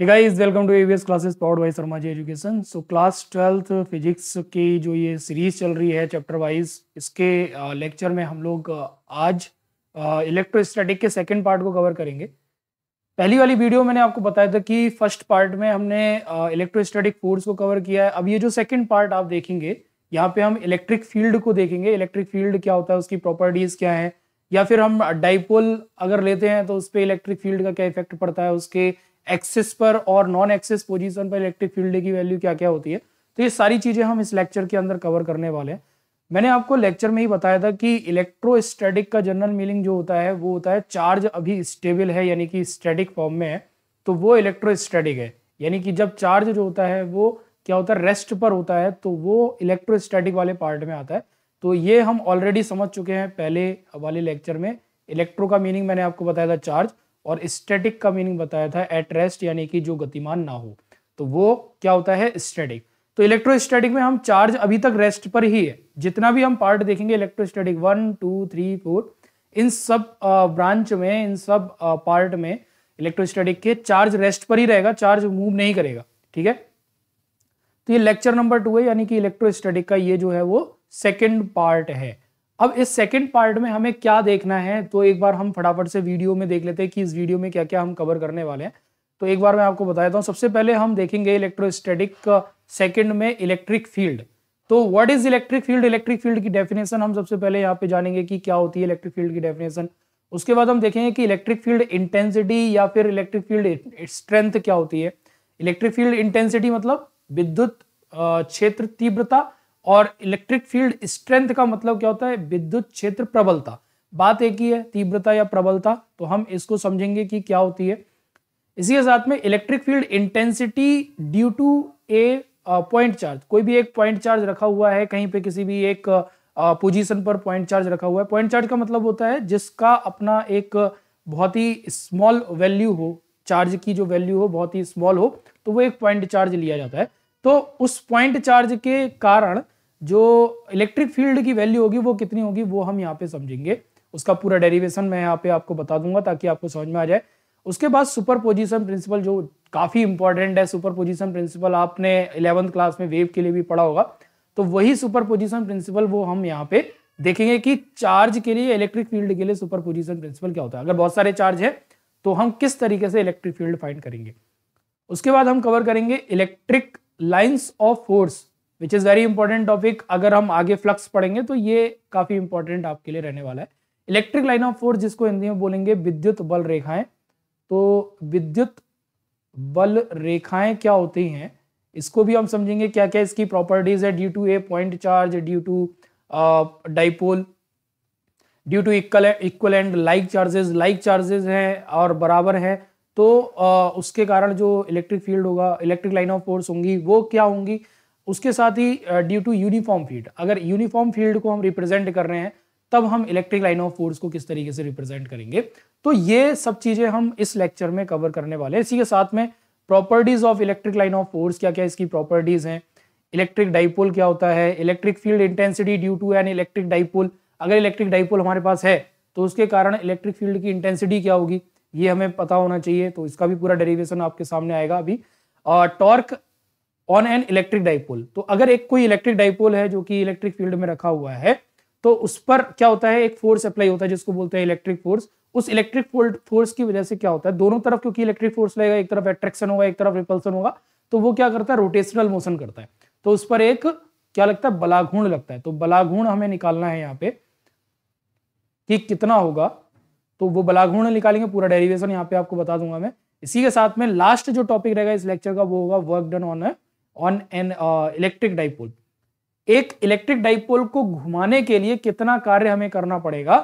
hey guys welcome to AVS classes powered by Sharma Ji Education. So class 12th physics की जो ये series चल रही है चैप्टर वाइज इसके लेक्चर में हम लोग आज इलेक्ट्रोस्टैटिक के सेकंड पार्ट को कवर करेंगे पहली वाली वीडियो मैंने आपको बताया था कि फर्स्ट पार्ट में हमने इलेक्ट्रोस्टैटिक फोर्स को कवर किया है अब ये जो सेकेंड पार्ट आप देखेंगे यहाँ पे हम इलेक्ट्रिक फील्ड को देखेंगे इलेक्ट्रिक फील्ड क्या होता है उसकी प्रॉपर्टीज क्या है या फिर हम डाइपोल अगर लेते हैं तो उस पर इलेक्ट्रिक फील्ड का क्या इफेक्ट पड़ता है उसके एक्सेस पर और नॉन एक्सेस पोजीशन पर इलेक्ट्रिक फील्ड की वैल्यू क्या क्या होती है तो ये सारी चीज़ें हम इस लेक्चर के अंदर कवर करने वाले हैं मैंने आपको लेक्चर में ही बताया था कि इलेक्ट्रोस्टैटिक का जनरल मीनिंग जो होता है वो होता है चार्ज अभी स्टेबल है यानी कि स्टैटिक फॉर्म में है तो वो इलेक्ट्रोस्टैटिक है यानी कि जब चार्ज जो होता है वो क्या होता है रेस्ट पर होता है तो वो इलेक्ट्रोस्टैटिक वाले पार्ट में आता है तो ये हम ऑलरेडी समझ चुके हैं पहले वाले लेक्चर में इलेक्ट्रो का मीनिंग मैंने आपको बताया था चार्ज और स्टैटिक का मीनिंग बताया था एट रेस्ट यानी कि जो गतिमान ना हो तो वो क्या होता है स्टैटिक तो इलेक्ट्रोस्टैटिक में हम चार्ज अभी तक रेस्ट पर ही है जितना भी हम पार्ट देखेंगे electrostatic one two three four इन सब ब्रांच में इन सब पार्ट में इलेक्ट्रोस्टैटिक के चार्ज रेस्ट पर ही रहेगा चार्ज मूव नहीं करेगा ठीक है तो ये लेक्चर नंबर टू है यानी कि इलेक्ट्रोस्टैटिक का ये जो है वो सेकेंड पार्ट है अब इस सेकेंड पार्ट में हमें क्या देखना है तो एक बार हम फटाफट से वीडियो में देख लेते हैं कि इस वीडियो में क्या क्या हम कवर करने वाले हैं तो एक बार मैं आपको बता देता हूँ सबसे पहले हम देखेंगे इलेक्ट्रोस्टैटिक सेकंड uh, में इलेक्ट्रिक फील्ड तो what is electric field electric field की डेफिनेशन हम सबसे पहले यहाँ पे जानेंगे कि क्या होती है इलेक्ट्रिक फील्ड की डेफिनेशन उसके बाद हम देखेंगे कि इलेक्ट्रिक फील्ड इंटेंसिटी या फिर इलेक्ट्रिक फील्ड स्ट्रेंथ क्या होती है इलेक्ट्रिक फील्ड इंटेंसिटी मतलब विद्युत uh, क्षेत्र तीव्रता और इलेक्ट्रिक फील्ड स्ट्रेंथ का मतलब क्या होता है विद्युत क्षेत्र प्रबलता बात एक ही है तीव्रता या प्रबलता तो हम इसको समझेंगे कि क्या होती है इसी के साथ में electric field intensity due to a point charge कोई भी एक पॉइंट चार्ज रखा हुआ है कहीं पे किसी भी एक पोजीशन uh, पर पॉइंट चार्ज रखा हुआ है पॉइंट चार्ज का मतलब होता है जिसका अपना एक बहुत ही स्मॉल वैल्यू हो चार्ज की जो वैल्यू हो बहुत ही स्मॉल हो तो वो एक पॉइंट चार्ज लिया जाता है तो उस पॉइंट चार्ज के कारण जो इलेक्ट्रिक फील्ड की वैल्यू होगी वो कितनी होगी वो हम यहाँ पे समझेंगे उसका पूरा डेरिवेशन मैं यहाँ पे आपको बता दूंगा ताकि आपको समझ में आ जाए उसके बाद सुपर पोजिशन प्रिंसिपल जो काफ़ी इंपॉर्टेंट है सुपर पोजिशन प्रिंसिपल आपने इलेवंथ क्लास में वेव के लिए भी पढ़ा होगा तो वही सुपर पोजिशन प्रिंसिपल वो हम यहाँ पे देखेंगे कि चार्ज के लिए इलेक्ट्रिक फील्ड के लिए सुपर पोजिशन प्रिंसिपल क्या होता है अगर बहुत सारे चार्ज है तो हम किस तरीके से इलेक्ट्रिक फील्ड फाइंड करेंगे उसके बाद हम कवर करेंगे electric lines of force which is very important topic अगर हम आगे फ्लक्स पढ़ेंगे तो ये काफ़ी इंपॉर्टेंट आपके लिए रहने वाला है इलेक्ट्रिक लाइन ऑफ फोर्स जिसको हिंदी में बोलेंगे विद्युत बल रेखाएं तो विद्युत बल रेखाएं क्या होती हैं इसको भी हम समझेंगे क्या क्या इसकी प्रॉपर्टीज है due to a point charge due to dipole due to equal equal and like charges like charges हैं और बराबर हैं तो आ, उसके कारण जो इलेक्ट्रिक फील्ड होगा इलेक्ट्रिक लाइन ऑफ फोर्स होंगी वो क्या होंगी उसके साथ ही ड्यू टू यूनिफॉर्म फील्ड अगर यूनिफॉर्म फील्ड को हम रिप्रेजेंट कर रहे हैं तब हम इलेक्ट्रिक लाइन ऑफ फोर्स को किस तरीके से रिप्रेजेंट करेंगे तो ये सब चीज़ें हम इस लेक्चर में कवर करने वाले हैं इसी के साथ में properties of electric line of force क्या क्या इसकी प्रॉपर्टीज़ हैं इलेक्ट्रिक डाइपोल क्या होता है electric field intensity due to an electric dipole अगर इलेक्ट्रिक डाइपोल हमारे पास है तो उसके कारण इलेक्ट्रिक फील्ड की इंटेंसिटी क्या होगी ये हमें पता होना चाहिए तो इसका भी पूरा डेरिवेशन आपके सामने आएगा अभी torque on an electric dipole तो अगर एक कोई इलेक्ट्रिक डाइपोल है जो कि इलेक्ट्रिक फील्ड में रखा हुआ है तो उस पर क्या होता है एक फोर्स अप्लाई होता है जिसको बोलते हैं इलेक्ट्रिक फोर्स उस इलेक्ट्रिक फोर्स की वजह से क्या होता है दोनों तरफ क्योंकि इलेक्ट्रिक फोर्स लगेगा एक तरफ एट्रैक्शन होगा एक तरफ रिपल्सन होगा तो वो क्या करता है रोटेशनल मोशन करता है तो उस पर एक क्या लगता है बलाघूर्ण लगता है तो बलाघूर्ण हमें निकालना है यहाँ पे कि कितना होगा तो वो बलाघूर्ण निकालेंगे पूरा डेरिवेशन यहाँ पे आपको बता दूंगा मैं इसी के साथ में लास्ट जो टॉपिक रहेगा इस लेक्चर का वो होगा वर्क डन ऑन है ऑन एन इलेक्ट्रिक डाइपोल एक इलेक्ट्रिक डाइपोल को घुमाने के लिए कितना कार्य हमें करना पड़ेगा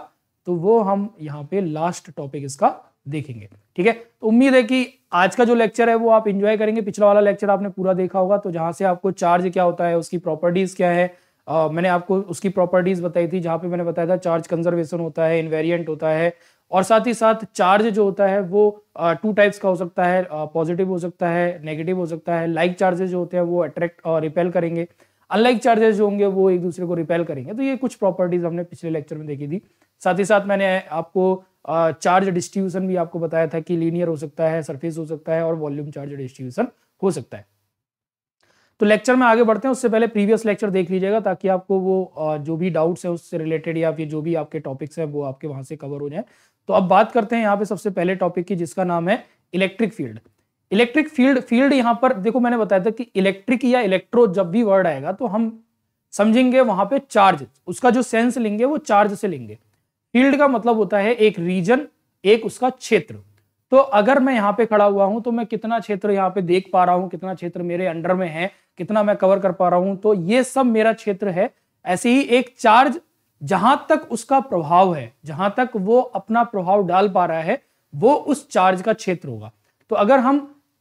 तो वो हम यहाँ पे लास्ट टॉपिक इसका देखेंगे ठीक है तो उम्मीद है कि आज का जो लेक्चर है वो आप इंजॉय करेंगे पिछला वाला लेक्चर आपने पूरा देखा होगा तो जहां से आपको चार्ज क्या होता है उसकी प्रॉपर्टीज क्या है आ, uh, मैंने आपको उसकी प्रॉपर्टीज बताई थी जहां पे मैंने बताया था चार्ज कंजर्वेशन होता है इनवेरियंट होता है और साथ ही साथ चार्ज जो होता है वो टू टाइप्स का हो सकता है पॉजिटिव हो सकता है नेगेटिव हो सकता है लाइक चार्जेस जो होते हैं वो अट्रैक्ट और रिपेल करेंगे अनलाइक चार्जेस जो होंगे वो एक दूसरे को रिपेल करेंगे तो ये कुछ प्रॉपर्टीज हमने पिछले लेक्चर में देखी थी साथ ही साथ मैंने आपको चार्ज डिस्ट्रीब्यूशन भी आपको बताया था कि लीनियर हो सकता है सरफेस हो सकता है और वॉल्यूम चार्ज डिस्ट्रीब्यूशन हो सकता है तो लेक्चर में आगे बढ़ते हैं उससे पहले प्रीवियस लेक्चर देख लीजिएगा ताकि आपको वो जो भी डाउट्स है उससे रिलेटेड या फिर जो भी आपके टॉपिक्स हैं वो आपके वहां से कवर हो जाए तो अब बात करते हैं यहाँ पे सबसे पहले टॉपिक की जिसका नाम है electric field electric field field यहाँ पर देखो मैंने बताया था कि इलेक्ट्रिक या इलेक्ट्रो जब भी वर्ड आएगा तो हम समझेंगे वहां पे चार्ज उसका जो सेंस लेंगे वो चार्ज से लेंगे फील्ड का मतलब होता है एक रीजन एक उसका क्षेत्र तो अगर मैं यहाँ पे खड़ा हुआ हूं तो मैं कितना क्षेत्र यहाँ पे देख पा रहा हूँ कितना क्षेत्र मेरे अंडर में है कितना मैं कवर कर पा रहा हूँ तो ये सब मेरा क्षेत्र है ऐसे ही एक चार्ज जहां तक उसका प्रभाव है जहां तक वो अपना प्रभाव डाल पा रहा है वो उस चार्ज का क्षेत्र होगा तो अगर हम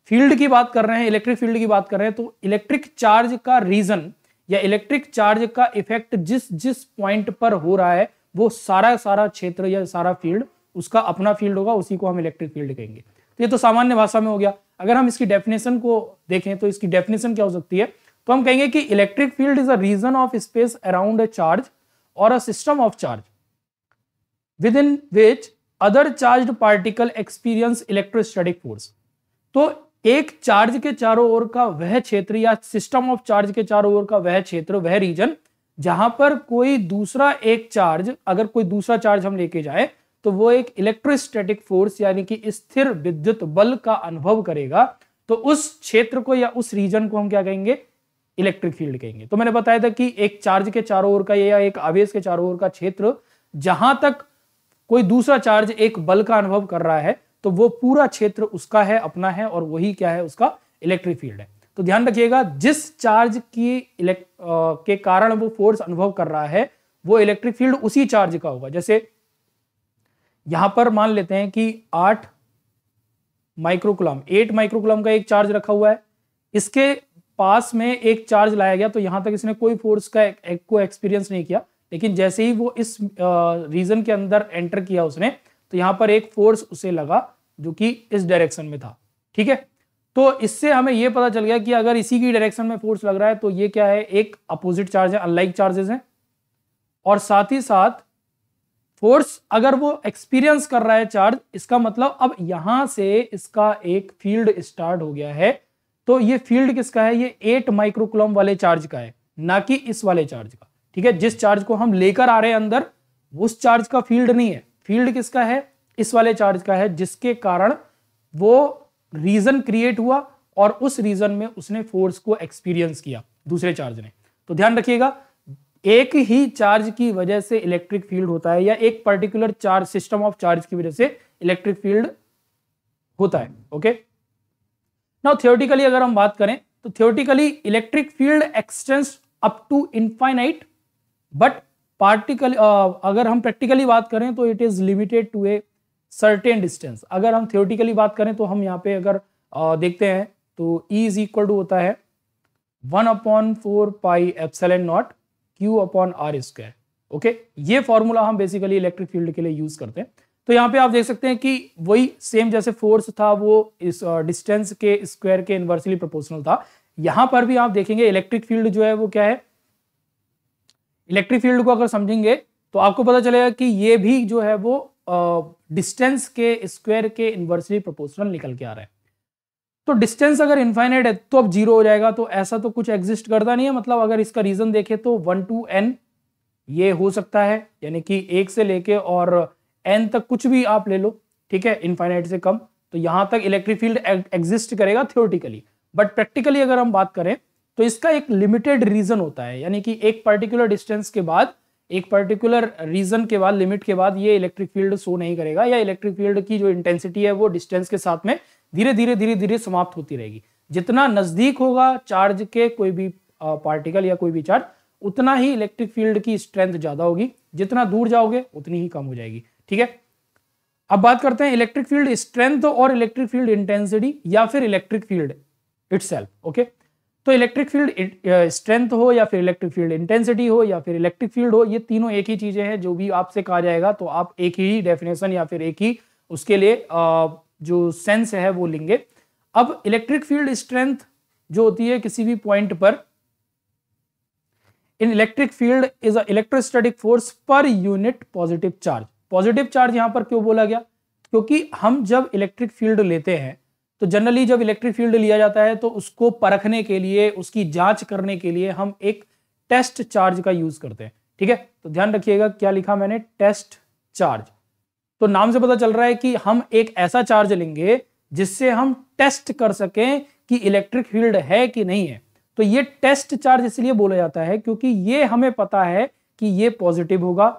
फील्ड की बात कर रहे हैं इलेक्ट्रिक फील्ड की बात कर रहे हैं तो इलेक्ट्रिक चार्ज का रीजन या इलेक्ट्रिक चार्ज का इफेक्ट जिस जिस पॉइंट पर हो रहा है वो सारा सारा क्षेत्र या सारा फील्ड उसका अपना फील्ड होगा उसी को हम इलेक्ट्रिक फील्ड कहेंगे तो ये तो सामान्य भाषा में हो गया अगर हम इसकी डेफिनेशन को देखें तो इसकी डेफिनेशन क्या हो सकती है तो हम कहेंगे कि electric field is a region of space around a charge or a system of charge within which other charged particle experience electrostatic force to तो एक चार्ज के चारों ओर का वह क्षेत्र या सिस्टम ऑफ चार्ज के चारों ओर का वह क्षेत्र वह रीजन जहां पर कोई दूसरा एक चार्ज अगर कोई दूसरा चार्ज हम लेके जाए तो वो एक इलेक्ट्रोस्टैटिक फोर्स यानी कि स्थिर विद्युत बल का अनुभव करेगा तो उस क्षेत्र को या उस रीजन को हम क्या कहेंगे इलेक्ट्रिक फील्ड कहेंगे तो मैंने बताया था कि एक चार्ज के चारों ओर का या एक आवेश के चारों ओर का क्षेत्र जहां तक कोई दूसरा चार्ज एक बल का अनुभव कर रहा है तो वो पूरा क्षेत्र उसका है अपना है और वही क्या है उसका इलेक्ट्रिक फील्ड है तो ध्यान रखिएगा जिस चार्ज की के कारण वो फोर्स अनुभव कर रहा है वो इलेक्ट्रिक फील्ड उसी चार्ज का होगा जैसे यहां पर मान लेते हैं कि आठ माइक्रोकुलम एट माइक्रोकुलम का एक चार्ज रखा हुआ है इसके पास में एक चार्ज लाया गया तो यहाँ तक इसने कोई फोर्स का एक, को एक्सपीरियंस नहीं किया लेकिन जैसे ही वो इस रीजन के अंदर एंटर किया उसने तो यहाँ पर एक फोर्स उसे लगा जो कि इस डायरेक्शन में था ठीक है तो इससे हमें यह पता चल गया कि अगर इसी की डायरेक्शन में फोर्स लग रहा है तो यह क्या है एक अपोजिट चार्ज है अनलाइक चार्जेस हैं और साथ ही साथ फोर्स अगर वो एक्सपीरियंस कर रहा है चार्ज इसका मतलब अब यहां से इसका एक फील्ड स्टार्ट हो गया है तो ये फील्ड किसका है ये एट माइक्रोकुलम वाले चार्ज का है ना कि इस वाले चार्ज का ठीक है जिस चार्ज को हम लेकर आ रहे हैं अंदर उस चार्ज का फील्ड नहीं है फील्ड किसका है इस वाले चार्ज का है जिसके कारण वो रीजन क्रिएट हुआ और उस रीजन में उसने फोर्स को एक्सपीरियंस किया दूसरे चार्ज ने तो ध्यान रखिएगा एक ही चार्ज की वजह से इलेक्ट्रिक फील्ड होता है या एक particular charge system of charge की वजह से इलेक्ट्रिक फील्ड होता है ओके नाउ थियोटिकली अगर हम बात करें तो theoretically electric field extends up to infinite but particle अगर हम प्रैक्टिकली बात करें तो it is limited to a certain distance अगर हम थियोटिकली बात करें तो हम यहाँ पे अगर uh, देखते हैं तो ई इज इक्वल टू होता है one upon four pi epsilon naught Q upon R square okay ये फॉर्मूला हम बेसिकली इलेक्ट्रिक फील्ड के लिए यूज करते हैं तो यहाँ पे आप देख सकते हैं कि वही सेम जैसे फोर्स था वो इस डिस्टेंस के स्क्वायर के इनवर्सली प्रोपोर्शनल था यहां पर भी आप देखेंगे इलेक्ट्रिक फील्ड जो है वो क्या है इलेक्ट्रिक फील्ड को अगर समझेंगे तो आपको पता चलेगा कि ये भी जो है वो डिस्टेंस के स्क्वायर के इन्वर्सली प्रोपोर्शनल निकल के आ रहा है तो डिस्टेंस अगर इन्फाइनाइट है तो अब जीरो हो जाएगा तो ऐसा तो कुछ एग्जिस्ट करता नहीं है मतलब अगर इसका रीजन देखे तो वन टू एन ये हो सकता है यानी कि एक से लेके और एन तक कुछ भी आप ले लो ठीक है इनफाइनाइट से कम तो यहां तक इलेक्ट्रिक फील्ड एग्जिस्ट करेगा थियोरटिकली बट प्रैक्टिकली अगर हम बात करें तो इसका एक लिमिटेड रीजन होता है यानी कि एक पर्टिकुलर डिस्टेंस के बाद एक पर्टिकुलर रीजन के बाद लिमिट के बाद ये इलेक्ट्रिक फील्ड शो नहीं करेगा या इलेक्ट्रिक फील्ड की जो इंटेंसिटी है वो डिस्टेंस के साथ में धीरे धीरे धीरे धीरे समाप्त होती रहेगी जितना नजदीक होगा चार्ज के कोई भी पार्टिकल या कोई भी चार्ज उतना ही इलेक्ट्रिक फील्ड की स्ट्रेंथ ज्यादा होगी जितना दूर जाओगे उतनी ही कम हो जाएगी ठीक है अब बात करते हैं इलेक्ट्रिक फील्ड स्ट्रेंथ और इलेक्ट्रिक फील्ड इंटेंसिटी या फिर इलेक्ट्रिक फील्ड इट ओके तो इलेक्ट्रिक फील्ड स्ट्रेंथ हो या फिर इलेक्ट्रिक फील्ड इंटेंसिटी हो या फिर इलेक्ट्रिक फील्ड हो ये तीनों एक ही चीजें हैं जो भी आपसे कहा जाएगा तो आप एक ही डेफिनेशन या फिर एक ही उसके लिए uh, जो सेंस है वो लेंगे अब इलेक्ट्रिक फील्ड स्ट्रेंथ जो होती है किसी भी पॉइंट पर in electric field is a electrostatic force per unit positive charge positive charge यहाँ पर क्यों बोला गया क्योंकि हम जब इलेक्ट्रिक फील्ड लेते हैं तो जनरली जब इलेक्ट्रिक फील्ड लिया जाता है तो उसको परखने के लिए उसकी जांच करने के लिए हम एक टेस्ट चार्ज का यूज करते हैं ठीक है तो ध्यान रखिएगा क्या लिखा मैंने टेस्ट चार्ज तो नाम से पता चल रहा है कि हम एक ऐसा चार्ज लेंगे जिससे हम टेस्ट कर सकें कि इलेक्ट्रिक फील्ड है कि नहीं है तो ये टेस्ट चार्ज इसलिए बोला जाता है क्योंकि ये हमें पता है कि ये पॉजिटिव होगा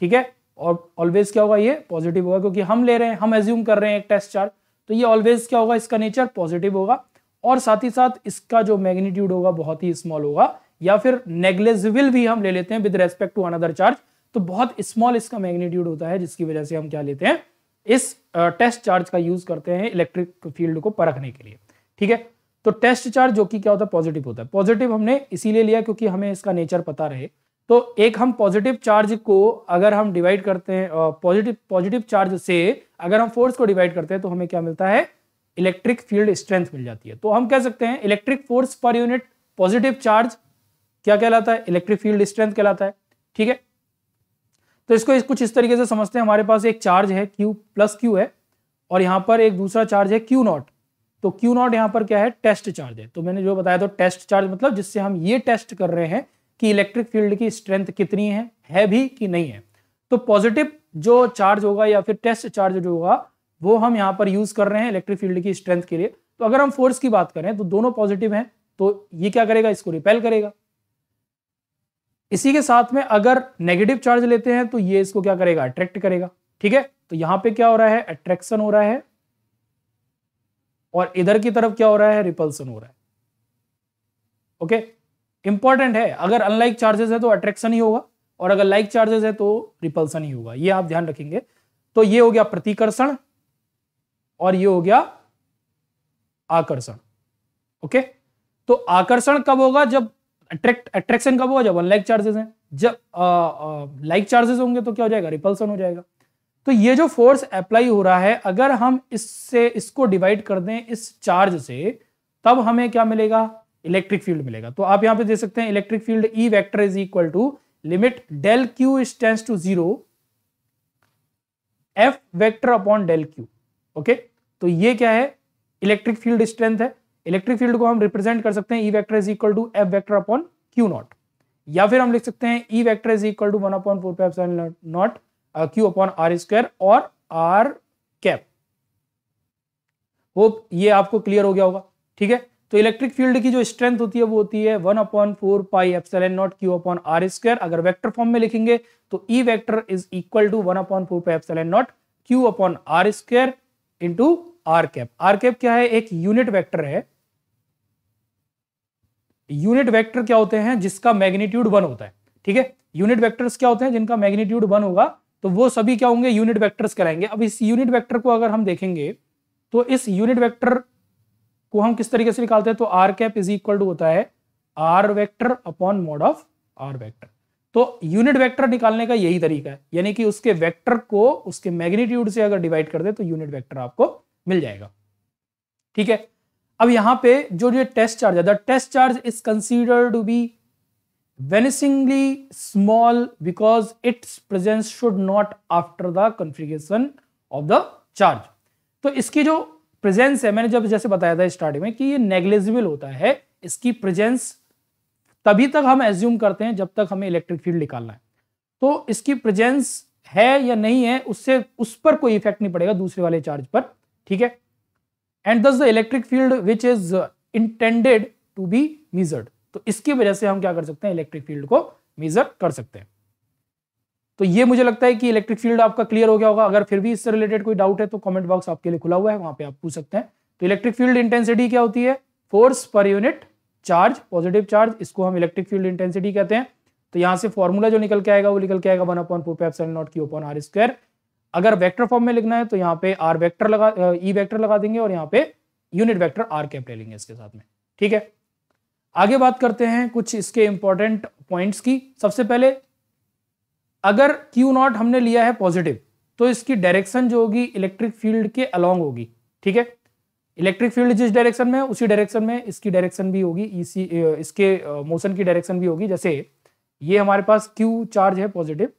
ठीक है और ऑलवेज क्या होगा ये पॉजिटिव होगा क्योंकि हम ले रहे हैं हम एज्यूम कर रहे हैं एक टेस्ट चार्ज तो ये ऑलवेज क्या होगा इसका नेचर पॉजिटिव होगा और साथ ही साथ इसका जो मैग्नीट्यूड होगा बहुत ही स्मॉल होगा या फिर नेग्लेजिबल भी हम ले लेते हैं with respect to another charge तो बहुत स्मॉल इसका मैग्नीट्यूड होता है जिसकी वजह से हम क्या लेते हैं इस टेस्ट चार्ज का यूज करते हैं इलेक्ट्रिक फील्ड को परखने के लिए ठीक है तो टेस्ट चार्ज जो कि क्या होता है पॉजिटिव होता है पॉजिटिव हमने इसीलिए लिया क्योंकि हमें इसका नेचर पता रहे तो एक हम पॉजिटिव चार्ज को अगर हम डिवाइड करते हैं पॉजिटिव पॉजिटिव चार्ज से अगर हम फोर्स को डिवाइड करते हैं तो हमें क्या मिलता है इलेक्ट्रिक फील्ड स्ट्रेंथ मिल जाती है तो हम कह सकते हैं electric force per unit positive charge क्या कहलाता है इलेक्ट्रिक फील्ड स्ट्रेंथ कहलाता है ठीक है तो इसको इस कुछ इस तरीके से समझते हैं हमारे पास एक चार्ज है क्यू प्लस क्यू है और यहां पर एक दूसरा चार्ज है क्यू नॉट तो क्यू नॉट यहां पर क्या है टेस्ट चार्ज है तो मैंने जो बताया तो टेस्ट चार्ज मतलब जिससे हम ये टेस्ट कर रहे हैं कि इलेक्ट्रिक फील्ड की स्ट्रेंथ कितनी है है भी कि नहीं है तो पॉजिटिव जो चार्ज होगा या फिर टेस्ट चार्ज जो होगा वो हम यहाँ पर यूज कर रहे हैं इलेक्ट्रिक फील्ड की स्ट्रेंथ के लिए तो अगर हम फोर्स की बात करें तो दोनों पॉजिटिव हैं तो ये क्या करेगा इसको रिपेल करेगा इसी के साथ में अगर नेगेटिव चार्ज लेते हैं तो ये इसको क्या करेगा अट्रैक्ट करेगा ठीक है तो यहां पे क्या हो रहा है अट्रैक्शन हो रहा है और इधर की तरफ क्या हो रहा है रिपल्सन हो रहा है ओके इंपॉर्टेंट है अगर अनलाइक चार्जेस है तो अट्रैक्शन ही होगा और अगर लाइक चार्जेस है तो रिपल्सन ही होगा ये आप ध्यान रखेंगे तो ये हो गया प्रतिकर्षण और ये हो गया आकर्षण ओके तो आकर्षण कब होगा जब अट्रैक्ट अट्रैक्शन कब होगा जब अनलाइक चार्जेस हैं जब लाइक चार्जेस होंगे तो क्या हो जाएगा रिपल्सन हो जाएगा तो ये जो फोर्स अप्लाई हो रहा है अगर हम इससे इसको डिवाइड कर दें इस चार्ज से तब हमें क्या मिलेगा इलेक्ट्रिक फील्ड मिलेगा तो आप यहां पे देख सकते हैं electric field E vector is equal to limit del Q is tends to zero F vector upon del Q okay तो ये क्या है इलेक्ट्रिक फील्ड स्ट्रेंथ है इलेक्ट्रिक फील्ड को हम रिप्रेजेंट कर सकते हैं E vector is equal to F vector upon Q naught या फिर हम लिख सकते हैं E vector is equal to one upon four pep seven naught Q upon R square और आर कैप होप ये आपको क्लियर हो गया होगा ठीक है तो इलेक्ट्रिक फील्ड की जो स्ट्रेंथ होती है वो होती है one upon four pi F epsilon naught Q upon R square अगर वेक्टर फॉर्म में लिखेंगे तो E vector is equal to one upon four pi F epsilon naught Q upon R square into R cap R cap क्या है एक unit vector है unit vector क्या होते हैं जिसका मैग्नीट्यूड वन होता है ठीक है यूनिट वेक्टर्स क्या होते हैं जिनका मैग्नीट्यूड वन होगा तो वो सभी क्या होंगे यूनिट वेक्टर्स कराएंगे अब इस यूनिट वेक्टर को अगर हम देखेंगे तो इस यूनिट वेक्टर को हम किस तरीके से निकालते हैं तो R cap is equal to होता है R vector upon mod of R vector तो यूनिट वेक्टर निकालने का यही तरीका है यानी कि उसके वेक्टर को उसके मैग्नीट्यूड से अगर डिवाइड कर दे तो यूनिट वेक्टर आपको मिल जाएगा ठीक है अब यहां पे जो ये टेस्ट चार्ज है the test charge is considered to be vanishingly small because its presence should not after the configuration of the charge तो इसकी जो प्रेजेंस है मैंने जब जैसे बताया था स्टार्टिंग में कि ये नेग्लेजिबल होता है इसकी प्रेजेंस तभी तक हम एज्यूम करते हैं जब तक हमें इलेक्ट्रिक फील्ड निकालना है तो इसकी प्रेजेंस है या नहीं है उससे उस पर कोई इफेक्ट नहीं पड़ेगा दूसरे वाले चार्ज पर ठीक है and thus the electric field which is intended to be measured तो इसकी वजह से हम क्या कर सकते हैं इलेक्ट्रिक फील्ड को मीजर कर सकते हैं तो ये मुझे लगता है कि इलेक्ट्रिक फील्ड आपका क्लियर हो गया होगा अगर फिर भी इससे रिलेटेड कोई डाउट है तो कमेंट बॉक्स आपके लिए खुला हुआ है वहां पे आप पूछ सकते हैं तो इलेक्ट्रिक फील्ड इंटेंसिटी क्या होती है force per unit charge positive charge इसको हम इलेक्ट्रिक फील्ड इंटेंसिटी कहते हैं तो यहाँ से फॉर्मूला जो निकल के आएगा वो निकल के आएगा one upon four pep naught की ओपन आर स्क्वायर अगर वैक्टर फॉर्म में लिखना है तो यहाँ पे आर वैक्टर लगा ई वैक्टर e लगा देंगे और यहाँ पे यूनिट वैक्टर आर कैप ले लेंगे इसके साथ में ठीक है आगे बात करते हैं कुछ इसके इंपॉर्टेंट पॉइंट्स की सबसे पहले अगर क्यू नॉट हमने लिया है पॉजिटिव तो इसकी डायरेक्शन जो होगी इलेक्ट्रिक फील्ड के अलोंग होगी ठीक है इलेक्ट्रिक फील्ड जिस डायरेक्शन में उसी डायरेक्शन में इसकी डायरेक्शन भी होगी इसी e इसके मोशन की डायरेक्शन भी होगी जैसे ये हमारे पास क्यू चार्ज है पॉजिटिव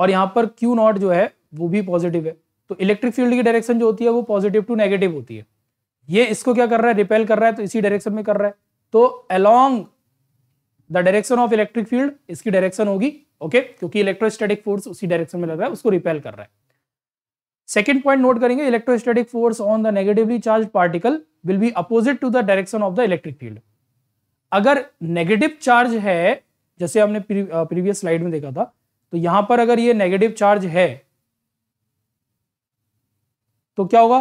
और यहां पर क्यू नॉट जो है वो भी पॉजिटिव है तो इलेक्ट्रिक फील्ड की डायरेक्शन जो होती है वो पॉजिटिव टू नेगेटिव होती है ये इसको क्या कर रहा है रिपेल कर रहा है तो इसी डायरेक्शन में कर रहा है तो along the direction of electric field इसकी डायरेक्शन होगी ओके okay? क्योंकि इलेक्ट्रोस्टैटिक फोर्स उसी डायरेक्शन में लग रहा है उसको रिपेल कर रहा है सेकेंड पॉइंट नोट करेंगे electrostatic force on the negatively charge particle will be opposite to the direction of the electric field अगर नेगेटिव चार्ज है जैसे हमने प्रीवियस स्लाइड में देखा था तो यहां पर अगर ये नेगेटिव चार्ज है तो क्या होगा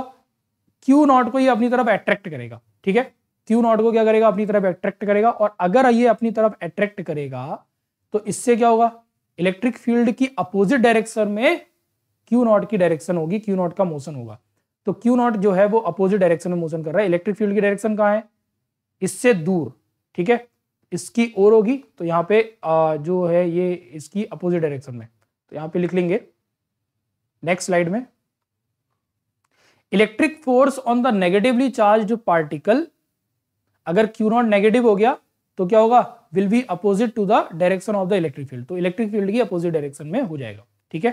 क्यू नॉट को ये अपनी तरफ अट्रैक्ट करेगा ठीक है क्यू नॉट को क्या करेगा अपनी तरफ अट्रैक्ट करेगा और अगर ये अपनी तरफ अट्रैक्ट करेगा तो इससे क्या होगा इलेक्ट्रिक फील्ड की अपोजिट डायरेक्शन में क्यू नॉट की डायरेक्शन होगी क्यू नॉट का मोशन होगा तो क्यू नॉट जो है वो अपोजिट डायरेक्शन में मोशन कर रहा है इलेक्ट्रिक फील्ड की डायरेक्शन कहाँ है इससे दूर ठीक है इसकी ओर होगी तो यहाँ पे आ, जो है ये इसकी अपोजिट डायरेक्शन में तो यहाँ पे लिख लेंगे नेक्स्ट स्लाइड में electric force on the negatively charge particle अगर क्यू नॉट नेगेटिव हो गया तो क्या होगा will be opposite to the direction of the electric field तो इलेक्ट्रिक फील्ड की अपोजिट डायरेक्शन में हो जाएगा ठीक है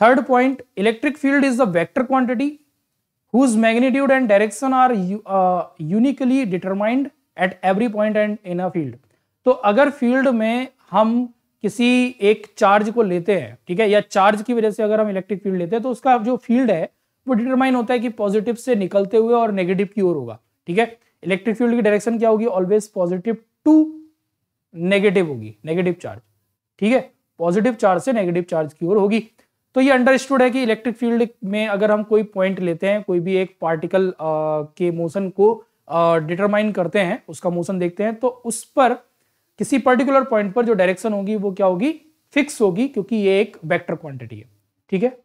third point electric field is the vector quantity whose magnitude and direction are uniquely determined at every point and in a field तो अगर field में हम किसी एक चार्ज को लेते हैं ठीक है या चार्ज की वजह से अगर हम इलेक्ट्रिक फील्ड लेते हैं तो उसका जो फील्ड है वो डिटरमाइन होता है कि पॉजिटिव से निकलते हुए और नेगेटिव की ओर होगा ठीक है इलेक्ट्रिक फील्ड की डायरेक्शन क्या होगी ऑलवेज पॉजिटिव टू नेगेटिव होगी नेगेटिव चार्ज ठीक है पॉजिटिव चार्ज से नेगेटिव चार्ज की ओर होगी तो ये अंडरस्टूड है कि इलेक्ट्रिक फील्ड में अगर हम कोई पॉइंट लेते हैं कोई भी एक पार्टिकल आ, के मोशन को डिटरमाइन करते हैं उसका मोशन देखते हैं तो उस पर किसी पर्टिकुलर पॉइंट पर जो डायरेक्शन होगी वो क्या होगी फिक्स होगी क्योंकि ये एक वेक्टर क्वांटिटी है ठीक है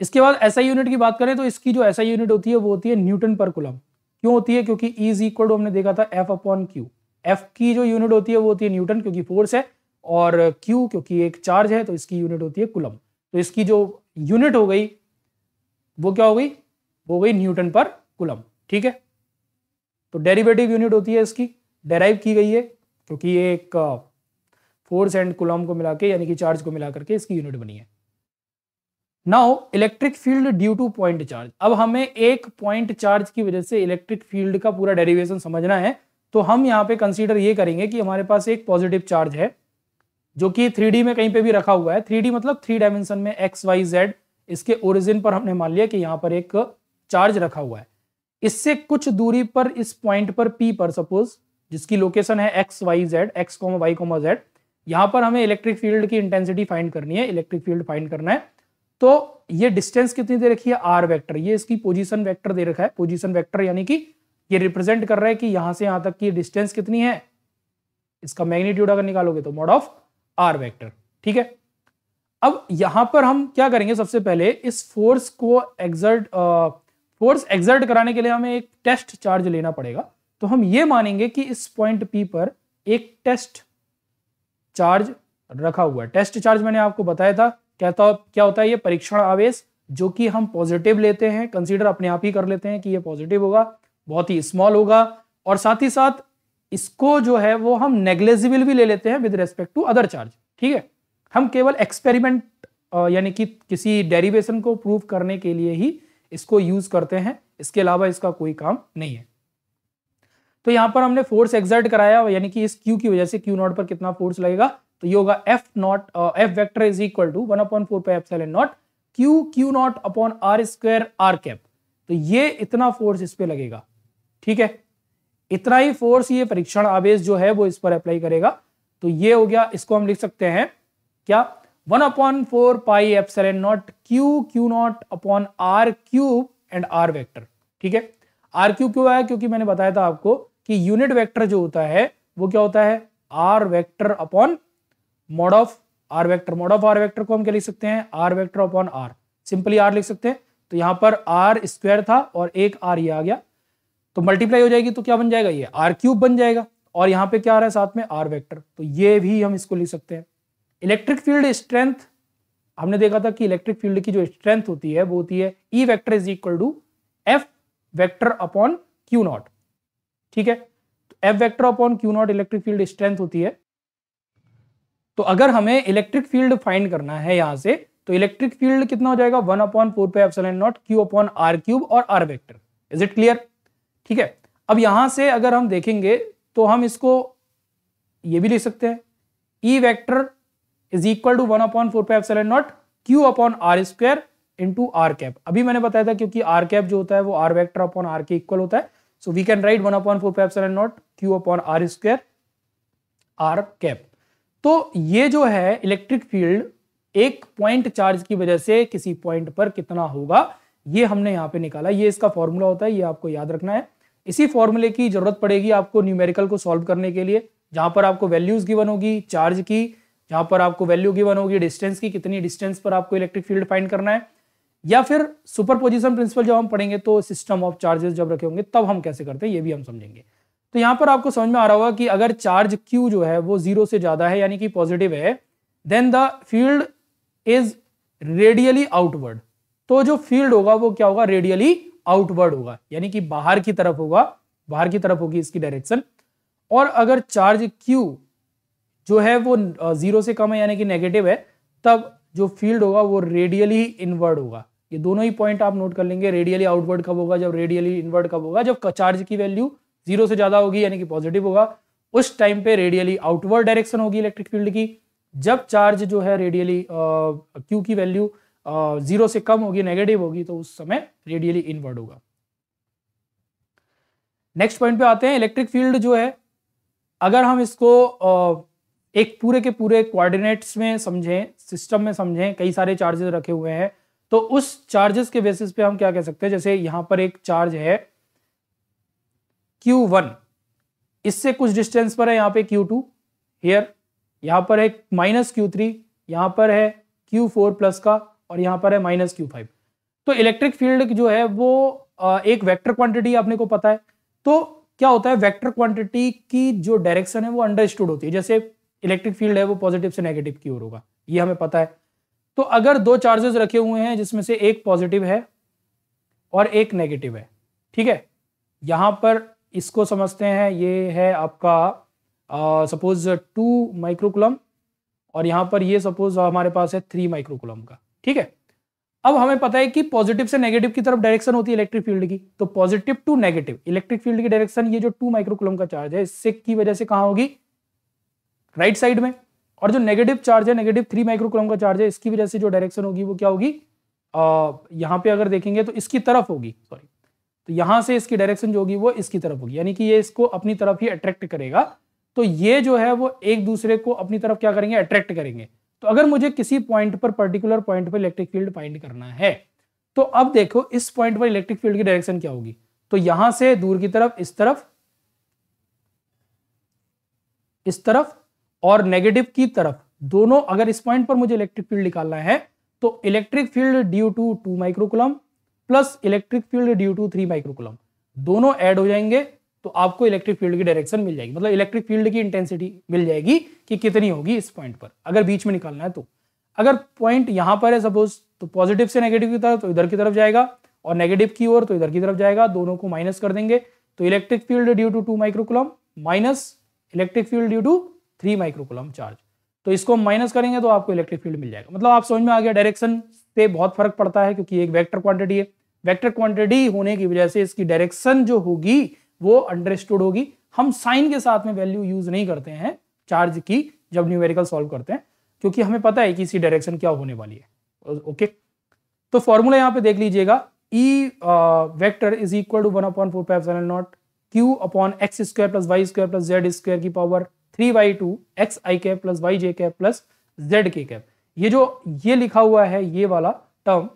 इसके बाद एसआई यूनिट की बात करें तो इसकी जो एसआई यूनिट होती है वो होती है न्यूटन पर कुलम क्यों होती है क्योंकि ई इज इक्वल टू हमने देखा था एफ अपॉन क्यू एफ की जो यूनिट होती है वो होती है न्यूटन क्योंकि फोर्स है और क्यू क्योंकि एक चार्ज है तो इसकी यूनिट होती है कुलम तो इसकी जो यूनिट हो गई वो क्या हो गई वो हो गई न्यूटन पर कुलम ठीक है तो डेरिवेटिव यूनिट होती है इसकी डेराइव की गई है क्योंकि ये एक फोर्स एंड कुलम को मिला के यानी कि चार्ज को मिला करके इसकी यूनिट बनी है now electric field due to point charge अब हमें एक पॉइंट चार्ज की वजह से इलेक्ट्रिक फील्ड का पूरा डेरिवेशन समझना है तो हम यहाँ पे कंसीडर ये करेंगे कि हमारे पास एक पॉजिटिव चार्ज है जो कि थ्री में कहीं पे भी रखा हुआ है थ्री मतलब थ्री डायमेंशन में एक्स वाई जेड इसके ओरिजिन पर हमने मान लिया कि यहाँ पर एक चार्ज रखा हुआ है इससे कुछ दूरी पर इस पॉइंट पर पी पर सपोज जिसकी लोकेशन है X Y Z X comma Y comma Z यहाँ पर हमें इलेक्ट्रिक फील्ड की इंटेंसिटी फाइंड करनी है इलेक्ट्रिक फील्ड फाइंड करना है तो ये डिस्टेंस कितनी दे रखी है आर वेक्टर ये इसकी पोजीशन वेक्टर दे रखा है पोजीशन वेक्टर यानी कि ये रिप्रेजेंट कर रहा है कि यहां से यहां तक की डिस्टेंस कितनी है इसका मैग्नीट्यूड अगर निकालोगे तो मोड ऑफ आर वैक्टर ठीक है अब यहां पर हम क्या करेंगे सबसे पहले इस फोर्स को एग्जर्ट फोर्स एग्जर्ट कराने के लिए हमें एक टेस्ट चार्ज लेना पड़ेगा तो हम ये मानेंगे कि इस पॉइंट पी पर एक टेस्ट चार्ज रखा हुआ है टेस्ट चार्ज मैंने आपको बताया था कहता तो, क्या होता है ये परीक्षण आवेश जो कि हम पॉजिटिव लेते हैं कंसीडर अपने आप ही कर लेते हैं कि ये पॉजिटिव होगा बहुत ही स्मॉल होगा और साथ ही साथ इसको जो है वो हम नेग्लेजिबल भी ले लेते हैं with respect to other charge ठीक है हम केवल एक्सपेरिमेंट यानी कि किसी डेरिवेशन को प्रूव करने के लिए ही इसको यूज करते हैं इसके अलावा इसका कोई काम नहीं है तो यहां पर हमने फोर्स एग्जर्ट कराया यानी कि इस क्यू की वजह से क्यू नॉट पर कितना फोर्स लगेगा तो ये होगा F naught F vector is equal to one upon four pi epsilon naught Q Q naught upon R square R cap तो ये इतना फोर्स इस पर लगेगा ठीक है इतना ही फोर्स ये परीक्षण आवेश जो है वो इस पर अप्लाई करेगा तो ये हो गया इसको हम लिख सकते हैं क्या one upon four pi F epsilon naught Q Q naught upon R cube and R vector ठीक है आर क्यूब क्यों आया क्योंकि मैंने बताया था आपको कि यूनिट वेक्टर जो होता है वो क्या होता है R vector upon mod of R vector mod of R vector को हम क्या लिख सकते हैं R vector upon R simply R लिख सकते हैं तो यहां पर आर स्क्वायर था और एक आर ये आ गया तो मल्टीप्लाई हो जाएगी तो क्या बन जाएगा ये आर क्यूब बन जाएगा और यहां पे क्या आ रहा है साथ में आर वेक्टर तो ये भी हम इसको लिख सकते हैं इलेक्ट्रिक फील्ड स्ट्रेंथ हमने देखा था कि इलेक्ट्रिक फील्ड की जो स्ट्रेंथ होती है वो होती है E vector is equal to F vector upon Q naught ठीक है F vector upon Q naught electric field strength होती है तो अगर हमें इलेक्ट्रिक फील्ड फाइंड करना है यहाँ से तो इलेक्ट्रिक फील्ड कितना हो जाएगा one upon four pi epsilon naught Q upon R cube और R vector is it clear ठीक है अब यहां से अगर हम देखेंगे तो हम इसको ये भी लिख सकते हैं E vector is equal to one upon four pi epsilon naught Q upon R square into R cap अभी मैंने बताया था क्योंकि आर कैप जो होता है वो आर वैक्टर अपॉन आर के इक्वल होता है so we can write one upon four pi epsilon naught Q upon R square R cap तो ये जो है इलेक्ट्रिक फील्ड एक पॉइंट चार्ज की वजह से किसी पॉइंट पर कितना होगा ये हमने यहाँ पे निकाला ये इसका फॉर्मूला होता है ये आपको याद रखना है इसी फॉर्मूले की जरूरत पड़ेगी आपको न्यूमेरिकल को सॉल्व करने के लिए जहां पर आपको वैल्यूज गिवन होगी चार्ज की जहां पर आपको वैल्यू गिवन होगी डिस्टेंस की कितनी डिस्टेंस पर आपको इलेक्ट्रिक फील्ड फाइंड करना है या फिर सुपर पोजिशन प्रिंसिपल जब हम पढ़ेंगे तो सिस्टम ऑफ चार्जेस जब रखे होंगे तब हम कैसे करते हैं ये भी हम समझेंगे तो यहां पर आपको समझ में आ रहा होगा कि अगर चार्ज क्यू जो है वो जीरो से ज़्यादा है यानी कि पॉजिटिव है then the field is radially outward तो जो फील्ड होगा वो क्या होगा रेडियली आउटवर्ड होगा यानी कि बाहर की तरफ होगा बाहर की तरफ होगी इसकी डायरेक्शन और अगर चार्ज Q जो है वो जीरो से कम है यानी कि नेगेटिव है तब जो फील्ड होगा वो रेडियली इनवर्ड होगा ये दोनों ही पॉइंट आप नोट कर लेंगे रेडियली आउटवर्ड कब होगा जब रेडियली इनवर्ड कब होगा जब चार्ज की वैल्यू जीरो से ज्यादा होगी यानी कि पॉजिटिव होगा उस टाइम पे रेडियली आउटवर्ड डायरेक्शन होगी इलेक्ट्रिक फील्ड की जब चार्ज जो है रेडियली क्यू की वैल्यू जीरो से कम होगी नेगेटिव होगी तो उस समय रेडियली इनवर्ड होगा नेक्स्ट पॉइंट पे आते हैं इलेक्ट्रिक फील्ड जो है अगर हम इसको एक पूरे के पूरे कोऑर्डिनेट्स में समझें सिस्टम में समझें कई सारे चार्जेस रखे हुए हैं तो उस चार्जेस के बेसिस पे हम क्या कह सकते हैं जैसे यहां पर एक चार्ज है Q1 इससे कुछ डिस्टेंस पर है यहाँ पे Q2 टू हेयर यहाँ पर है माइनस क्यू थ्री यहाँ पर है क्यू फोर प्लस का और यहाँ पर है माइनस क्यू फाइव तो इलेक्ट्रिक फील्ड जो है वो एक वेक्टर क्वांटिटी अपने को पता है तो क्या होता है वेक्टर क्वांटिटी की जो डायरेक्शन है वो अंडरस्टूड होती है जैसे इलेक्ट्रिक फील्ड है वो पॉजिटिव से नेगेटिव की ओर होगा ये हमें पता है तो अगर दो चार्जेस रखे हुए हैं जिसमें से एक पॉजिटिव है और एक नेगेटिव है ठीक है यहां पर इसको समझते हैं ये है आपका सपोज टू माइक्रोकुलम और यहाँ पर ये सपोज हमारे पास है थ्री माइक्रोकुलम का ठीक है अब हमें पता है कि पॉजिटिव से नेगेटिव की तरफ डायरेक्शन होती है इलेक्ट्रिक फील्ड की तो positive to negative electric field की डायरेक्शन ये जो टू माइक्रोकुलम का चार्ज है इससे की वजह से कहाँ होगी राइट right साइड में और जो नेगेटिव चार्ज है नेगेटिव थ्री माइक्रोकुलम का चार्ज है इसकी वजह से जो डायरेक्शन होगी वो क्या होगी यहाँ पे अगर देखेंगे तो इसकी तरफ होगी सॉरी तो यहां से इसकी डायरेक्शन जो होगी वो इसकी तरफ होगी यानी कि ये इसको अपनी तरफ ही अट्रैक्ट करेगा तो ये जो है वो एक दूसरे को अपनी तरफ क्या करेंगे अट्रैक्ट करेंगे तो अगर मुझे किसी पॉइंट पर पर्टिकुलर पॉइंट पर इलेक्ट्रिक फील्ड फाइंड करना है तो अब देखो इस पॉइंट पर इलेक्ट्रिक फील्ड की डायरेक्शन क्या होगी तो यहां से दूर की तरफ इस तरफ इस तरफ और नेगेटिव की तरफ दोनों अगर इस पॉइंट पर मुझे इलेक्ट्रिक फील्ड निकालना है तो electric field due to two microcoulomb plus electric field due to three microcoulomb दोनों ऐड हो जाएंगे तो आपको इलेक्ट्रिक फील्ड की डायरेक्शन मिल जाएगी मतलब इलेक्ट्रिक फील्ड की इंटेंसिटी मिल जाएगी कि कितनी होगी इस पॉइंट पर अगर बीच में निकालना है तो अगर पॉइंट यहाँ पर है सपोज तो पॉजिटिव से नेगेटिव की तरफ तो इधर की तरफ जाएगा और नेगेटिव की ओर तो इधर की तरफ जाएगा दोनों को माइनस कर देंगे तो electric field due to two microcoulomb minus electric field due to three microcoulomb charge तो इसको हम माइनस करेंगे तो आपको इलेक्ट्रिक फील्ड मिल जाएगा मतलब आप समझ में आ गया डायरेक्शन पे बहुत फर्क पड़ता है क्योंकि एक वेक्टर क्वांटिटी है वेक्टर क्वांटिटी होने की वजह से इसकी डायरेक्शन जो होगी वो अंडरस्टूड होगी हम साइन के साथ में वैल्यू यूज नहीं करते हैं चार्ज की जब न्यूमेरिकल सॉल्व करते हैं क्योंकि हमें पता है कि इसी डायरेक्शन क्या होने वाली है ओके तो फॉर्मूला यहाँ पे देख लीजिएगा E vector is equal to one upon four pi naught Q upon X square plus Y square plus Z square की power three by two X I cap plus Y J cap plus Z K cap ये जो ये लिखा हुआ है ये वाला term